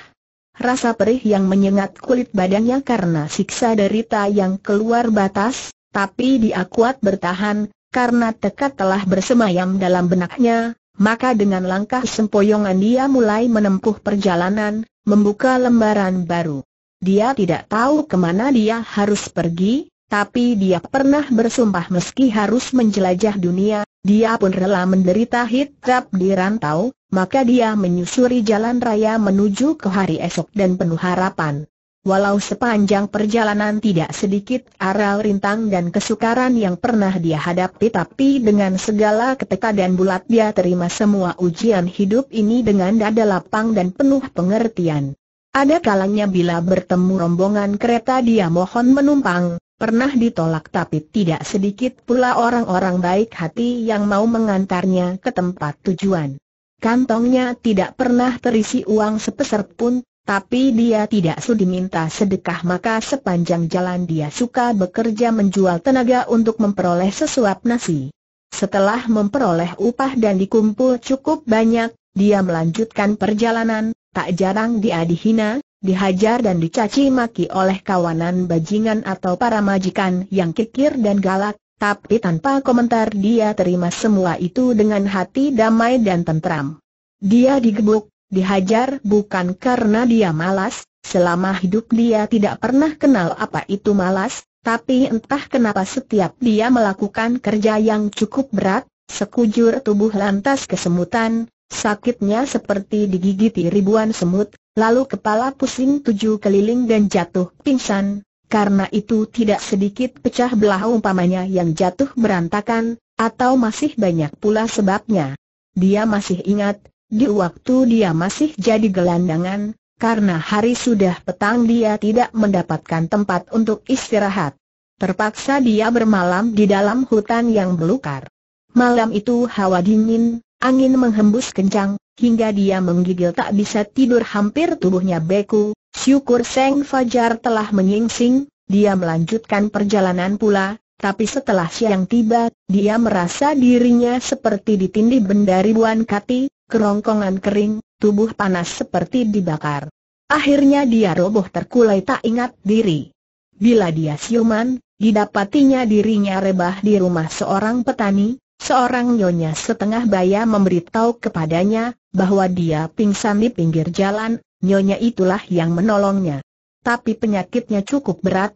Rasa perih yang menyengat kulit badannya karena siksa derita yang keluar batas, tapi dia kuat bertahan, karena tekad telah bersemayam dalam benaknya, maka dengan langkah sempoyongan dia mulai menempuh perjalanan, membuka lembaran baru. Dia tidak tahu kemana dia harus pergi, tapi dia pernah bersumpah meski harus menjelajah dunia, dia pun rela menderita hitrap di rantau, maka dia menyusuri jalan raya menuju ke hari esok dan penuh harapan. Walau sepanjang perjalanan tidak sedikit aral rintang dan kesukaran yang pernah dia hadapi tapi dengan segala dan bulat dia terima semua ujian hidup ini dengan dada lapang dan penuh pengertian. Ada kalanya bila bertemu rombongan kereta dia mohon menumpang, pernah ditolak tapi tidak sedikit pula orang-orang baik hati yang mau mengantarnya ke tempat tujuan. Kantongnya tidak pernah terisi uang sepeser pun, tapi dia tidak sudi minta sedekah maka sepanjang jalan dia suka bekerja menjual tenaga untuk memperoleh sesuap nasi. Setelah memperoleh upah dan dikumpul cukup banyak, dia melanjutkan perjalanan, tak jarang dia dihina, dihajar dan dicaci maki oleh kawanan bajingan atau para majikan yang kikir dan galak, tapi tanpa komentar dia terima semua itu dengan hati damai dan tentram. Dia digebuk, Dihajar bukan karena dia malas, selama hidup dia tidak pernah kenal apa itu malas, tapi entah kenapa setiap dia melakukan kerja yang cukup berat, sekujur tubuh lantas kesemutan, sakitnya seperti digigiti ribuan semut, lalu kepala pusing tujuh keliling dan jatuh pingsan. Karena itu tidak sedikit pecah belah umpamanya yang jatuh berantakan, atau masih banyak pula sebabnya. Dia masih ingat, di waktu dia masih jadi gelandangan, karena hari sudah petang dia tidak mendapatkan tempat untuk istirahat. Terpaksa dia bermalam di dalam hutan yang belukar. Malam itu hawa dingin, angin menghembus kencang, hingga dia menggigil tak bisa tidur hampir tubuhnya beku. Syukur Seng Fajar telah menyingsing, dia melanjutkan perjalanan pula, tapi setelah siang tiba, dia merasa dirinya seperti ditindih benda ribuan kati, kerongkongan kering, tubuh panas seperti dibakar. Akhirnya dia roboh terkulai tak ingat diri. Bila dia siuman, didapatinya dirinya rebah di rumah seorang petani, seorang nyonya setengah baya memberitahu kepadanya, bahwa dia pingsan di pinggir jalan, nyonya itulah yang menolongnya. Tapi penyakitnya cukup berat,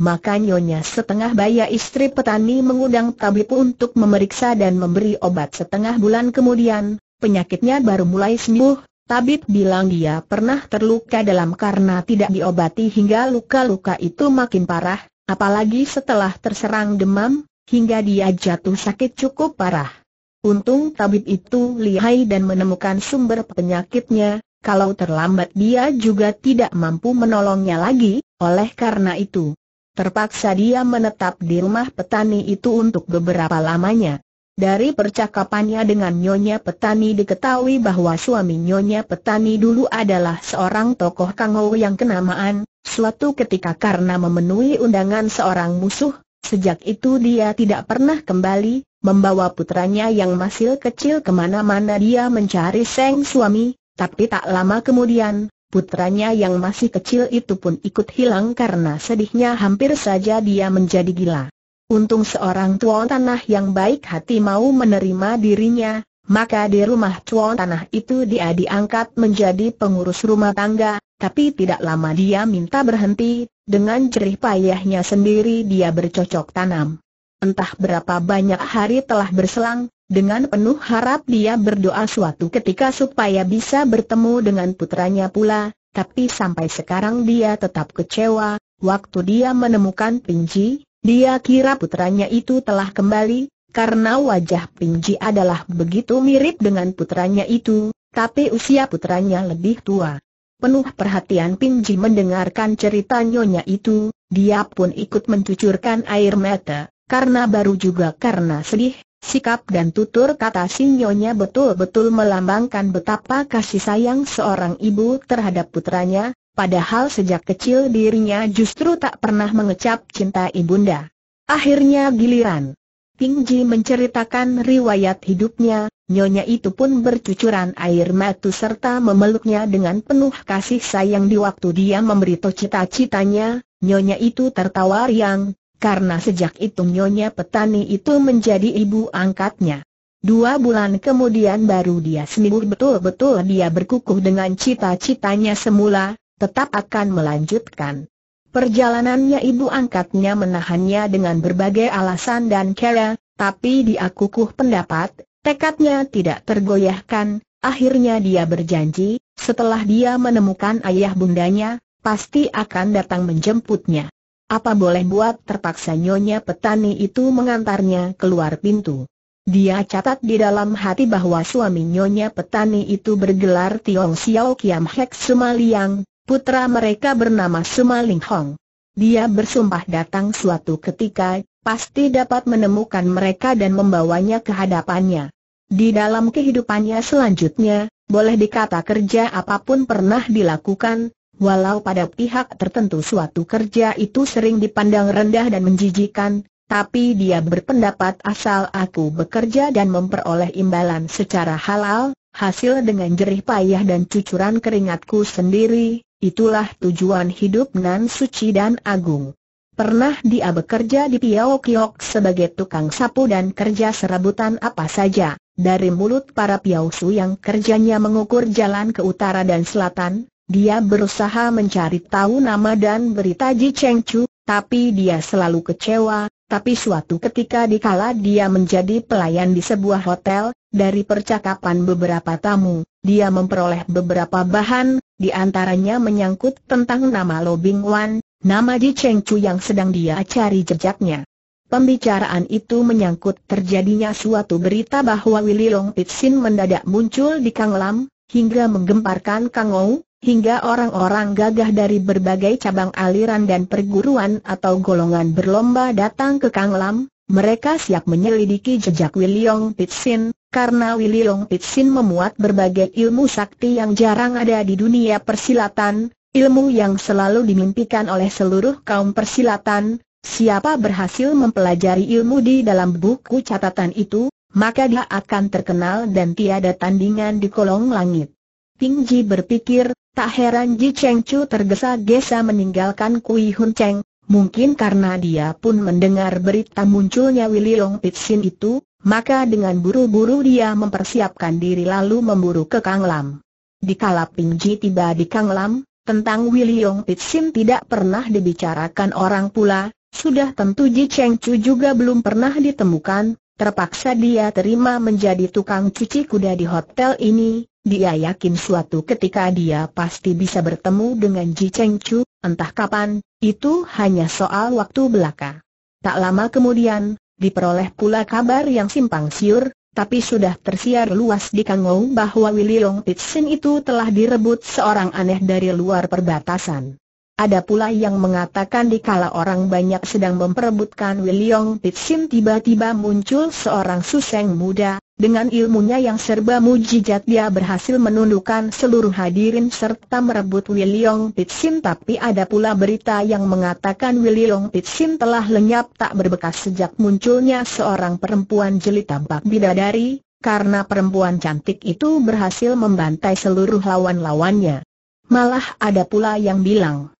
maka nyonya setengah bayi istri petani mengundang tabib untuk memeriksa dan memberi obat setengah bulan kemudian, penyakitnya baru mulai sembuh, Tabib bilang dia pernah terluka dalam karena tidak diobati hingga luka-luka itu makin parah, apalagi setelah terserang demam, hingga dia jatuh sakit cukup parah. Untung tabib itu lihai dan menemukan sumber penyakitnya, kalau terlambat dia juga tidak mampu menolongnya lagi, oleh karena itu, Terpaksa dia menetap di rumah petani itu untuk beberapa lamanya. Dari percakapannya dengan Nyonya Petani diketahui bahwa suami Nyonya Petani dulu adalah seorang tokoh kangou yang kenamaan, suatu ketika karena memenuhi undangan seorang musuh, sejak itu dia tidak pernah kembali, membawa putranya yang masih kecil kemana-mana dia mencari seng suami, tapi tak lama kemudian, Putranya yang masih kecil itu pun ikut hilang karena sedihnya hampir saja dia menjadi gila. Untung seorang tuan tanah yang baik hati mau menerima dirinya, maka di rumah tuan tanah itu dia diangkat menjadi pengurus rumah tangga, tapi tidak lama dia minta berhenti, dengan jerih payahnya sendiri dia bercocok tanam. Entah berapa banyak hari telah berselang, dengan penuh harap dia berdoa suatu ketika supaya bisa bertemu dengan putranya pula, tapi sampai sekarang dia tetap kecewa, waktu dia menemukan Pinji, dia kira putranya itu telah kembali, karena wajah Pinji adalah begitu mirip dengan putranya itu, tapi usia putranya lebih tua. Penuh perhatian Pinji mendengarkan cerita nyonya itu, dia pun ikut mencucurkan air mata, karena baru juga karena sedih, Sikap dan tutur kata Sinyonya betul-betul melambangkan betapa kasih sayang seorang ibu terhadap putranya, padahal sejak kecil dirinya justru tak pernah mengecap cinta ibunda. Akhirnya giliran. Ping Ji menceritakan riwayat hidupnya, nyonya itu pun bercucuran air mata serta memeluknya dengan penuh kasih sayang di waktu dia memberitahu cita-citanya, nyonya itu tertawa riang, karena sejak itu Nyonya Petani itu menjadi ibu angkatnya. Dua bulan kemudian baru dia sembuh betul-betul dia berkukuh dengan cita-citanya semula, tetap akan melanjutkan. Perjalanannya ibu angkatnya menahannya dengan berbagai alasan dan kera, tapi dia kukuh pendapat, tekadnya tidak tergoyahkan, akhirnya dia berjanji, setelah dia menemukan ayah bundanya, pasti akan datang menjemputnya. Apa boleh buat terpaksa nyonya petani itu mengantarnya keluar pintu. Dia catat di dalam hati bahwa suami nyonya petani itu bergelar Tiong Xiao Kiam Hek Sumaliang, putra mereka bernama Sumaling Hong. Dia bersumpah datang suatu ketika, pasti dapat menemukan mereka dan membawanya ke hadapannya. Di dalam kehidupannya selanjutnya, boleh dikata kerja apapun pernah dilakukan, Walau pada pihak tertentu suatu kerja itu sering dipandang rendah dan menjijikan, tapi dia berpendapat asal aku bekerja dan memperoleh imbalan secara halal, hasil dengan jerih payah dan cucuran keringatku sendiri, itulah tujuan hidup nan suci dan agung. Pernah dia bekerja di Piao Kiok sebagai tukang sapu dan kerja serabutan apa saja, dari mulut para Piao Su yang kerjanya mengukur jalan ke utara dan selatan, dia berusaha mencari tahu nama dan berita Ji Cheng Chu, tapi dia selalu kecewa, tapi suatu ketika dikala dia menjadi pelayan di sebuah hotel, dari percakapan beberapa tamu, dia memperoleh beberapa bahan, di antaranya menyangkut tentang nama Lo Bing Wan, nama Ji Cheng Chu yang sedang dia cari jejaknya. Pembicaraan itu menyangkut terjadinya suatu berita bahwa Willy Long Pitsin mendadak muncul di Kang Lam, hingga menggemparkan Kang Ou, hingga orang-orang gagah dari berbagai cabang aliran dan perguruan atau golongan berlomba datang ke Kang Lam, mereka siap menyelidiki jejak Wiliong Pitsin, karena Wiliong Pitsin memuat berbagai ilmu sakti yang jarang ada di dunia persilatan, ilmu yang selalu dimimpikan oleh seluruh kaum persilatan, siapa berhasil mempelajari ilmu di dalam buku catatan itu, maka dia akan terkenal dan tiada tandingan di kolong langit. Ting Ji berpikir, tak heran Ji Cheng Chu tergesa-gesa meninggalkan Kui Hun Cheng, mungkin karena dia pun mendengar berita munculnya Willy Long Pitsin itu, maka dengan buru-buru dia mempersiapkan diri lalu memburu ke Kang Lam. Dikala Ping Ji tiba di Kang Lam, tentang Willy Long Pitsin tidak pernah dibicarakan orang pula, sudah tentu Ji Cheng Chu juga belum pernah ditemukan, Terpaksa dia terima menjadi tukang cuci kuda di hotel ini, dia yakin suatu ketika dia pasti bisa bertemu dengan Ji Cheng Chu, entah kapan, itu hanya soal waktu belaka. Tak lama kemudian, diperoleh pula kabar yang simpang siur, tapi sudah tersiar luas di Kangou bahwa Long Pitsin itu telah direbut seorang aneh dari luar perbatasan. Ada pula yang mengatakan dikala orang banyak sedang memperebutkan William Pitsim tiba-tiba muncul seorang suseng muda, dengan ilmunya yang serba mujizat dia berhasil menundukkan seluruh hadirin serta merebut William Pitsim tapi ada pula berita yang mengatakan William Pitsim telah lenyap tak berbekas sejak munculnya seorang perempuan jeli tampak bidadari, karena perempuan cantik itu berhasil membantai seluruh lawan-lawannya. Malah ada pula yang bilang,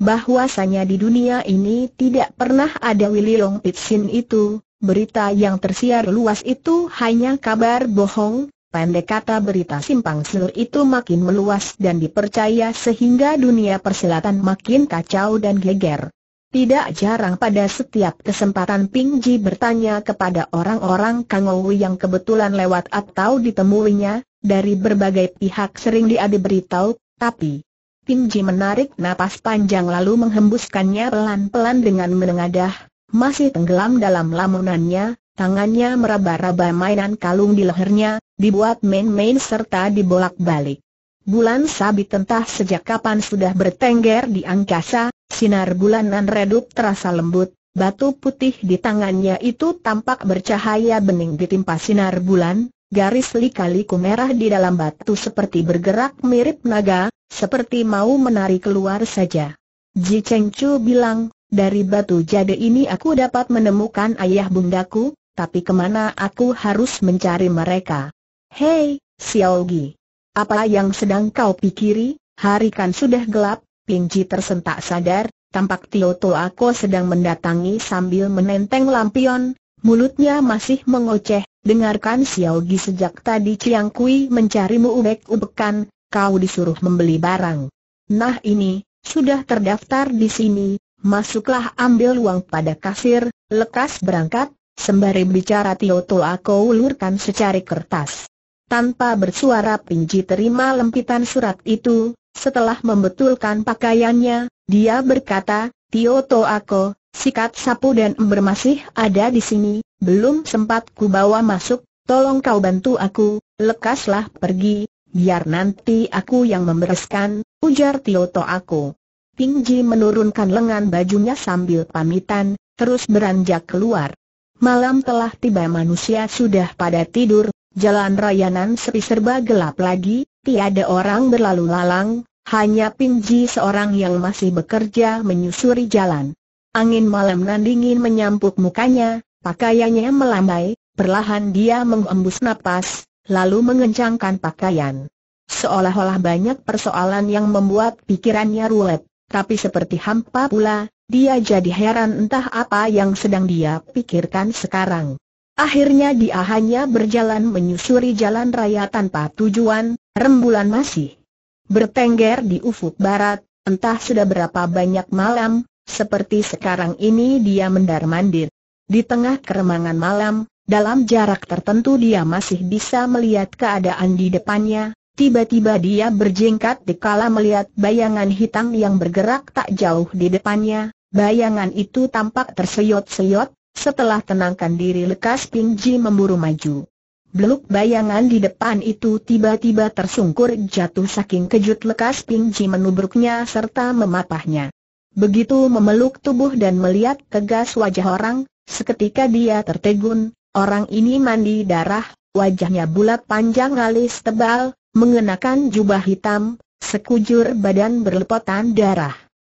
bahwasanya di dunia ini tidak pernah ada Long Pitsin itu, berita yang tersiar luas itu hanya kabar bohong, Pendek kata berita simpang siur itu makin meluas dan dipercaya sehingga dunia persilatan makin kacau dan geger. Tidak jarang pada setiap kesempatan Ping Ji bertanya kepada orang-orang Kangou yang kebetulan lewat atau ditemuinya, dari berbagai pihak sering diadu beritahu, tapi Ji menarik napas panjang lalu menghembuskannya pelan-pelan dengan menengadah, masih tenggelam dalam lamunannya, tangannya meraba-raba mainan kalung di lehernya, dibuat main-main serta dibolak-balik. Bulan sabit entah sejak kapan sudah bertengger di angkasa, sinar bulanan redup terasa lembut, batu putih di tangannya itu tampak bercahaya bening ditimpa sinar bulan, garis lika-liku merah di dalam batu seperti bergerak mirip naga, seperti mau menari keluar saja. Ji Cheng Chu bilang, dari batu jade ini aku dapat menemukan ayah bundaku, tapi kemana aku harus mencari mereka? Hei, Xiao Gi. Apa yang sedang kau pikiri? Hari kan sudah gelap, Ping Ji tersentak sadar, tampak Tio Ako sedang mendatangi sambil menenteng lampion, Mulutnya masih mengoceh, dengarkan Xiao Gi sejak tadi Chiang Kui mencarimu ubek-ubekan, kau disuruh membeli barang. Nah ini, sudah terdaftar di sini, masuklah ambil uang pada kasir, lekas berangkat, sembari bicara Tio Toa kau ulurkan secari kertas. Tanpa bersuara Pinji terima lempitan surat itu, setelah membetulkan pakaiannya, dia berkata, Tio Toa Ko, Sikat sapu dan ember masih ada di sini, belum sempat ku bawa masuk, tolong kau bantu aku, lekaslah pergi, biar nanti aku yang membereskan, ujar Tioto aku. Pingji menurunkan lengan bajunya sambil pamitan, terus beranjak keluar. Malam telah tiba manusia sudah pada tidur, jalan rayanan sepi serba gelap lagi, tiada orang berlalu lalang, hanya Pingji seorang yang masih bekerja menyusuri jalan. Angin malam nan dingin menyampuk mukanya, pakaiannya melambai, perlahan dia mengembus napas, lalu mengencangkan pakaian. Seolah-olah banyak persoalan yang membuat pikirannya ruwet, tapi seperti hampa pula, dia jadi heran entah apa yang sedang dia pikirkan sekarang. Akhirnya dia hanya berjalan menyusuri jalan raya tanpa tujuan, rembulan masih bertengger di ufuk barat, entah sudah berapa banyak malam, seperti sekarang ini dia mendar-mandir. Di tengah keremangan malam, dalam jarak tertentu dia masih bisa melihat keadaan di depannya, tiba-tiba dia berjingkat dikala melihat bayangan hitam yang bergerak tak jauh di depannya, bayangan itu tampak terseyot-seyot. setelah tenangkan diri lekas Ping Ji memburu maju. Beluk bayangan di depan itu tiba-tiba tersungkur jatuh saking kejut lekas Ping Ji menubruknya serta memapahnya. Begitu memeluk tubuh dan melihat tegas wajah orang, seketika dia tertegun, orang ini mandi darah, wajahnya bulat panjang alis tebal, mengenakan jubah hitam, sekujur badan berlepotan darah.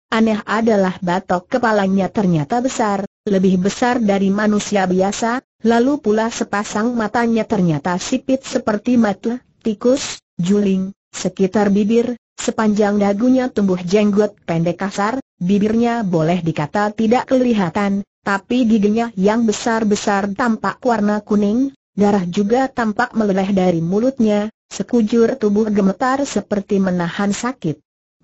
Aneh adalah batok kepalanya ternyata besar, lebih besar dari manusia biasa, lalu pula sepasang matanya ternyata sipit seperti mata tikus, juling, sekitar bibir, Sepanjang dagunya tumbuh jenggot pendek kasar, bibirnya boleh dikata tidak kelihatan, tapi giginya yang besar-besar tampak warna kuning, darah juga tampak meleleh dari mulutnya, sekujur tubuh gemetar seperti menahan sakit.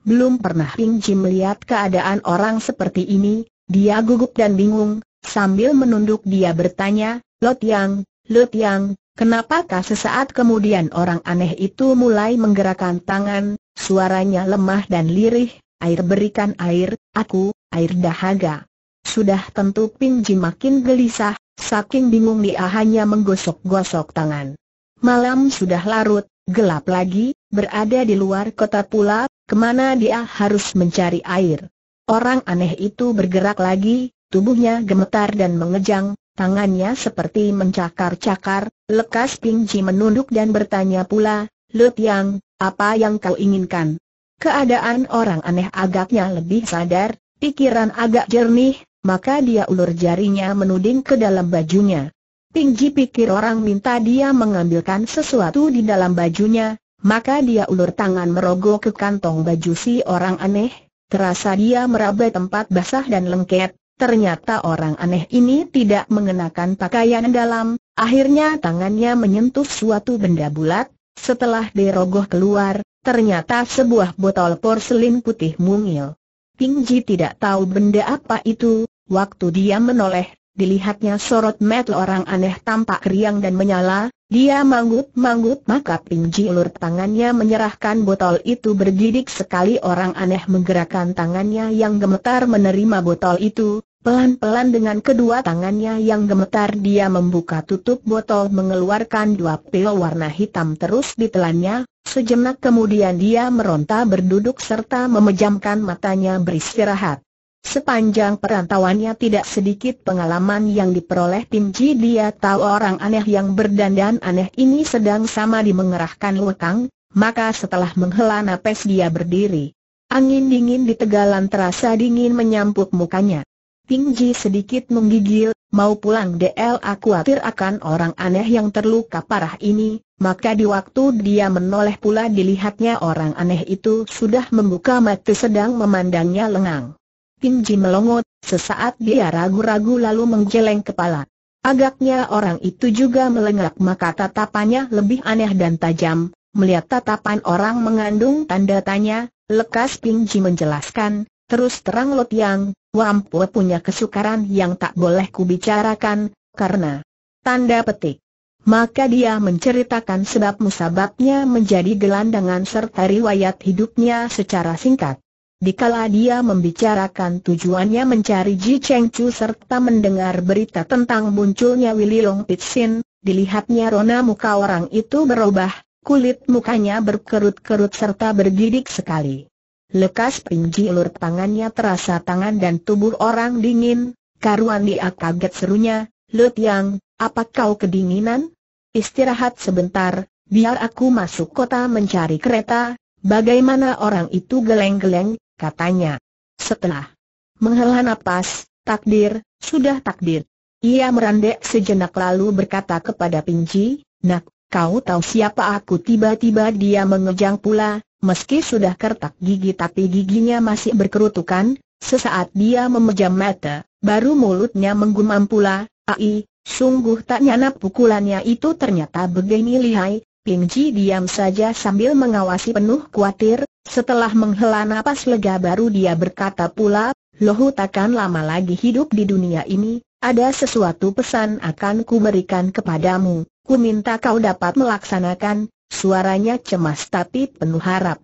Belum pernah Ping Ji melihat keadaan orang seperti ini, dia gugup dan bingung, sambil menunduk dia bertanya, Lot Yang, Lot Yang, kenapakah sesaat kemudian orang aneh itu mulai menggerakkan tangan, Suaranya lemah dan lirih, air berikan air, aku, air dahaga. Sudah tentu Pinji makin gelisah, saking bingung dia hanya menggosok-gosok tangan. Malam sudah larut, gelap lagi, berada di luar kota pula, kemana dia harus mencari air. Orang aneh itu bergerak lagi, tubuhnya gemetar dan mengejang, tangannya seperti mencakar-cakar, lekas Pingji menunduk dan bertanya pula, Lut Yang, apa yang kau inginkan? Keadaan orang aneh agaknya lebih sadar, pikiran agak jernih, maka dia ulur jarinya menuding ke dalam bajunya. Tinggi pikir orang minta dia mengambilkan sesuatu di dalam bajunya, maka dia ulur tangan merogoh ke kantong baju si orang aneh, terasa dia meraba tempat basah dan lengket, Ternyata orang aneh ini tidak mengenakan pakaian dalam, akhirnya tangannya menyentuh suatu benda bulat, setelah dirogoh keluar, ternyata sebuah botol porselin putih mungil. Pingji tidak tahu benda apa itu, waktu dia menoleh, dilihatnya sorot mata orang aneh tampak riang dan menyala, dia manggut-manggut maka Pingji ulur tangannya menyerahkan botol itu bergidik sekali orang aneh menggerakkan tangannya yang gemetar menerima botol itu, Pelan-pelan dengan kedua tangannya yang gemetar dia membuka tutup botol mengeluarkan dua pil warna hitam terus ditelannya, sejenak kemudian dia meronta berduduk serta memejamkan matanya beristirahat. Sepanjang perantauannya tidak sedikit pengalaman yang diperoleh Tim Ji dia tahu orang aneh yang berdandan aneh ini sedang sama dimengerahkan lekang, maka setelah menghela napas dia berdiri. Angin dingin di tegalan terasa dingin menyampuk mukanya. Ping Ji sedikit menggigil, mau pulang DL aku khawatir akan orang aneh yang terluka parah ini, maka di waktu dia menoleh pula dilihatnya orang aneh itu sudah membuka mata sedang memandangnya lengang. Ping Ji melongot, sesaat dia ragu-ragu lalu menggeleng kepala. Agaknya orang itu juga melengak maka tatapannya lebih aneh dan tajam, melihat tatapan orang mengandung tanda tanya, lekas Ping Ji menjelaskan, terus terang Lot Yang, Wampu punya kesukaran yang tak boleh kubicarakan, karena tanda petik. Maka dia menceritakan sebab musababnya menjadi gelandangan serta riwayat hidupnya secara singkat. Dikala dia membicarakan tujuannya mencari Ji Cheng Chu serta mendengar berita tentang munculnya Willy Long Pitsin, dilihatnya rona muka orang itu berubah, kulit mukanya berkerut-kerut serta bergidik sekali. Lekas pinji ulur tangannya terasa tangan dan tubuh orang dingin, karuan dia kaget serunya, Lut Yang, apa kau kedinginan? Istirahat sebentar, biar aku masuk kota mencari kereta, bagaimana orang itu geleng-geleng, katanya. Setelah menghela napas, takdir, sudah takdir. Ia merandek sejenak lalu berkata kepada Pinji, Nak, kau tahu siapa aku tiba-tiba dia mengejang pula, Meski sudah kertak gigi tapi giginya masih berkerutukan, sesaat dia memejam mata, baru mulutnya menggumam pula, Ai, sungguh tak nyana pukulannya itu ternyata begini lihai, Ping Ji diam saja sambil mengawasi penuh khawatir, setelah menghela napas lega baru dia berkata pula, Lohu takkan lama lagi hidup di dunia ini, ada sesuatu pesan akan kuberikan kepadamu, ku minta kau dapat melaksanakan, Suaranya cemas tapi penuh harap.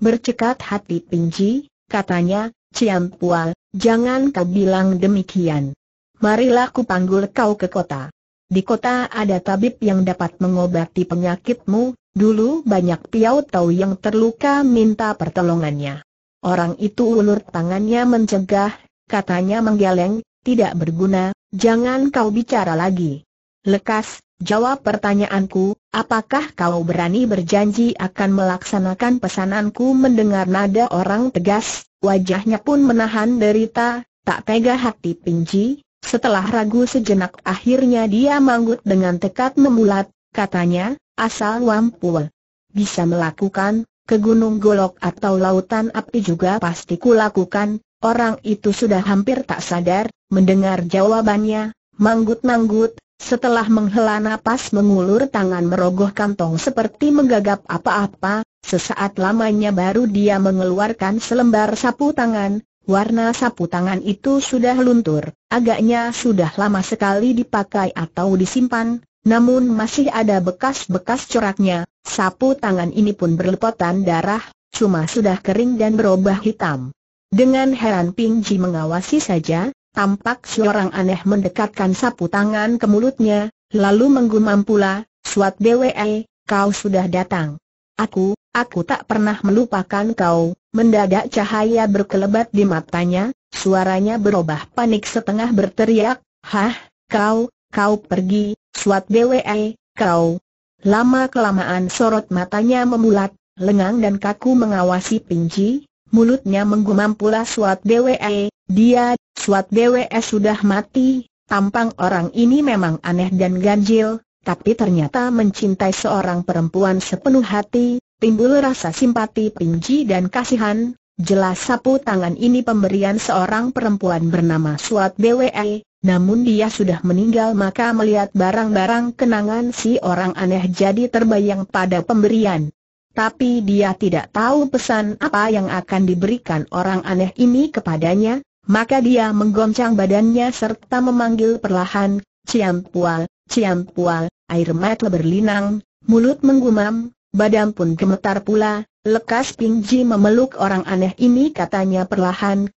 Bercekat hati Pinji, katanya, Cian Pual, jangan kau bilang demikian. Marilah ku panggul kau ke kota. Di kota ada tabib yang dapat mengobati penyakitmu, dulu banyak piau tau yang terluka minta pertolongannya. Orang itu ulur tangannya mencegah, katanya menggeleng, tidak berguna, jangan kau bicara lagi. Lekas, Jawab pertanyaanku, apakah kau berani berjanji akan melaksanakan pesananku mendengar nada orang tegas, wajahnya pun menahan derita, tak tega hati Pinji, setelah ragu sejenak akhirnya dia manggut dengan tekad memulat, katanya, asal Wampul bisa melakukan, ke gunung golok atau lautan api juga pasti kulakukan, orang itu sudah hampir tak sadar, mendengar jawabannya, manggut-manggut, setelah menghela nafas, mengulur tangan merogoh kantong seperti menggagap apa-apa, sesaat lamanya baru dia mengeluarkan selembar sapu tangan, warna sapu tangan itu sudah luntur, agaknya sudah lama sekali dipakai atau disimpan, namun masih ada bekas-bekas coraknya, sapu tangan ini pun berlepotan darah, cuma sudah kering dan berubah hitam. Dengan heran Ping Ji mengawasi saja, Tampak seorang aneh mendekatkan sapu tangan ke mulutnya, lalu menggumam pula, Suat BWE, eh, kau sudah datang. Aku, aku tak pernah melupakan kau, mendadak cahaya berkelebat di matanya, suaranya berubah panik setengah berteriak, Hah, kau, kau pergi, Suat BWE, eh, kau. Lama-kelamaan sorot matanya memulat, lengang dan kaku mengawasi Pinci, mulutnya menggumam pula Suat BWE, eh, dia, Suat BWS sudah mati, tampang orang ini memang aneh dan ganjil, tapi ternyata mencintai seorang perempuan sepenuh hati, timbul rasa simpati pinji dan kasihan, jelas sapu tangan ini pemberian seorang perempuan bernama Suat BWE, namun dia sudah meninggal maka melihat barang-barang kenangan si orang aneh jadi terbayang pada pemberian. Tapi dia tidak tahu pesan apa yang akan diberikan orang aneh ini kepadanya, maka dia menggoncang badannya serta memanggil perlahan, Ciam Pual, air mata berlinang, mulut menggumam, badan pun gemetar pula, lekas Pingji memeluk orang aneh ini katanya perlahan,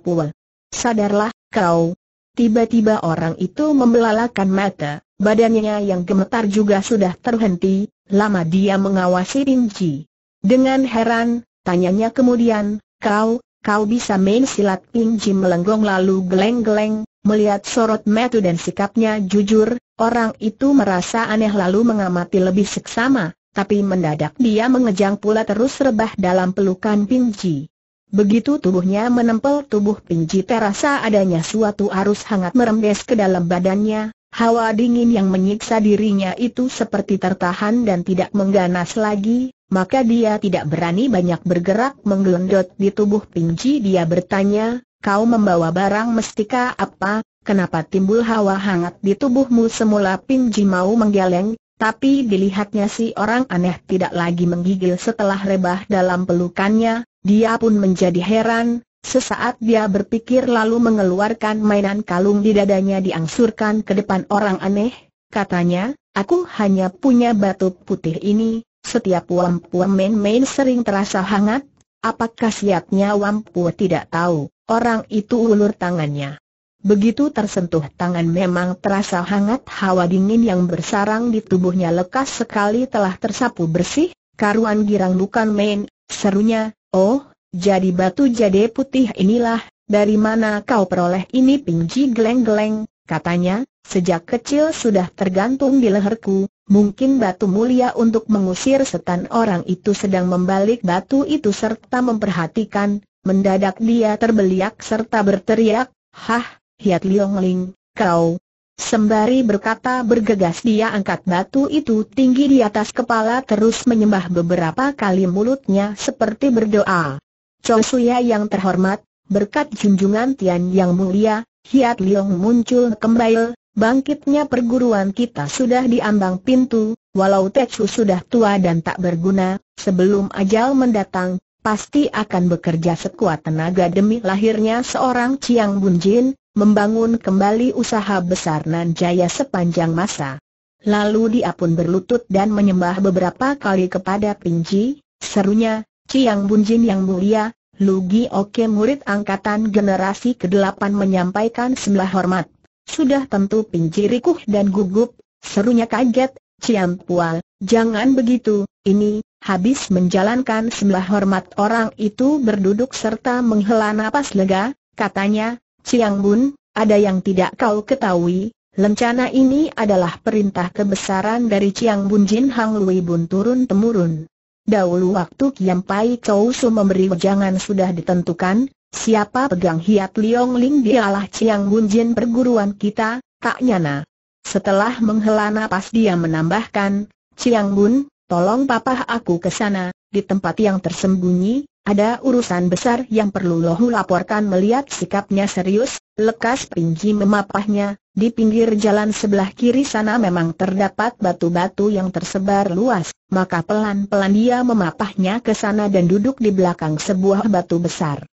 Pual. Sadarlah, kau. Tiba-tiba orang itu membelalakan mata, badannya yang gemetar juga sudah terhenti, lama dia mengawasi Pingji. Dengan heran, tanyanya kemudian, kau, kau bisa main silat Ping melenggong lalu geleng-geleng, melihat sorot metu dan sikapnya jujur, orang itu merasa aneh lalu mengamati lebih seksama, tapi mendadak dia mengejang pula terus rebah dalam pelukan Ping Ji. Begitu tubuhnya menempel tubuh Ping Ji terasa adanya suatu arus hangat merembes ke dalam badannya, hawa dingin yang menyiksa dirinya itu seperti tertahan dan tidak mengganas lagi, maka dia tidak berani banyak bergerak menggelendot di tubuh Pinji dia bertanya, kau membawa barang mestika apa, kenapa timbul hawa hangat di tubuhmu semula Pinji mau menggeleng, tapi dilihatnya si orang aneh tidak lagi menggigil setelah rebah dalam pelukannya, dia pun menjadi heran, Sesaat dia berpikir lalu mengeluarkan mainan kalung di dadanya diangsurkan ke depan orang aneh, katanya, aku hanya punya batu putih ini, setiap Wampu main-main sering terasa hangat, Apakah siatnya Wampu tidak tahu, orang itu ulur tangannya. Begitu tersentuh tangan memang terasa hangat hawa dingin yang bersarang di tubuhnya lekas sekali telah tersapu bersih, karuan girang bukan main, serunya, oh, jadi batu jade putih inilah, dari mana kau peroleh ini Pingji geleng-geleng, katanya, sejak kecil sudah tergantung di leherku, Mungkin batu mulia untuk mengusir setan orang itu sedang membalik batu itu serta memperhatikan, mendadak dia terbeliak serta berteriak, Hah, Hiat Liong Ling, kau! Sembari berkata bergegas dia angkat batu itu tinggi di atas kepala terus menyembah beberapa kali mulutnya seperti berdoa. Chosuya yang terhormat, berkat junjungan Tian Yang Mulia, Hiat Liong muncul kembali, bangkitnya perguruan kita sudah diambang pintu, walau Techu sudah tua dan tak berguna, sebelum ajal mendatang, pasti akan bekerja sekuat tenaga demi lahirnya seorang Chiang Bunjin, membangun kembali usaha besar Nan Jaya sepanjang masa. Lalu dia pun berlutut dan menyembah beberapa kali kepada Pinji, serunya, Ciang Bunjin yang mulia, Lugi Oke murid angkatan generasi ke-8 menyampaikan sembah hormat sudah tentu pinjiri rikuh dan gugup, serunya kaget, Ciam Pual, jangan begitu, ini, habis menjalankan sembah hormat orang itu berduduk serta menghela napas lega, katanya, Ciang Bun, ada yang tidak kau ketahui, lencana ini adalah perintah kebesaran dari Ciang Bun Jin Hang Lui Bun turun-temurun. Dahulu waktu Kiam Pai Chou Su memberi wejangan sudah ditentukan, Siapa pegang hiat Liong Ling dialah Chiang Jin perguruan kita, tak nyana. Setelah menghela nafas dia menambahkan, Chiang Bun, tolong papah aku ke sana, di tempat yang tersembunyi, ada urusan besar yang perlu lohu laporkan melihat sikapnya serius, lekas Pinggi memapahnya, di pinggir jalan sebelah kiri sana memang terdapat batu-batu yang tersebar luas, maka pelan-pelan dia memapahnya ke sana dan duduk di belakang sebuah batu besar.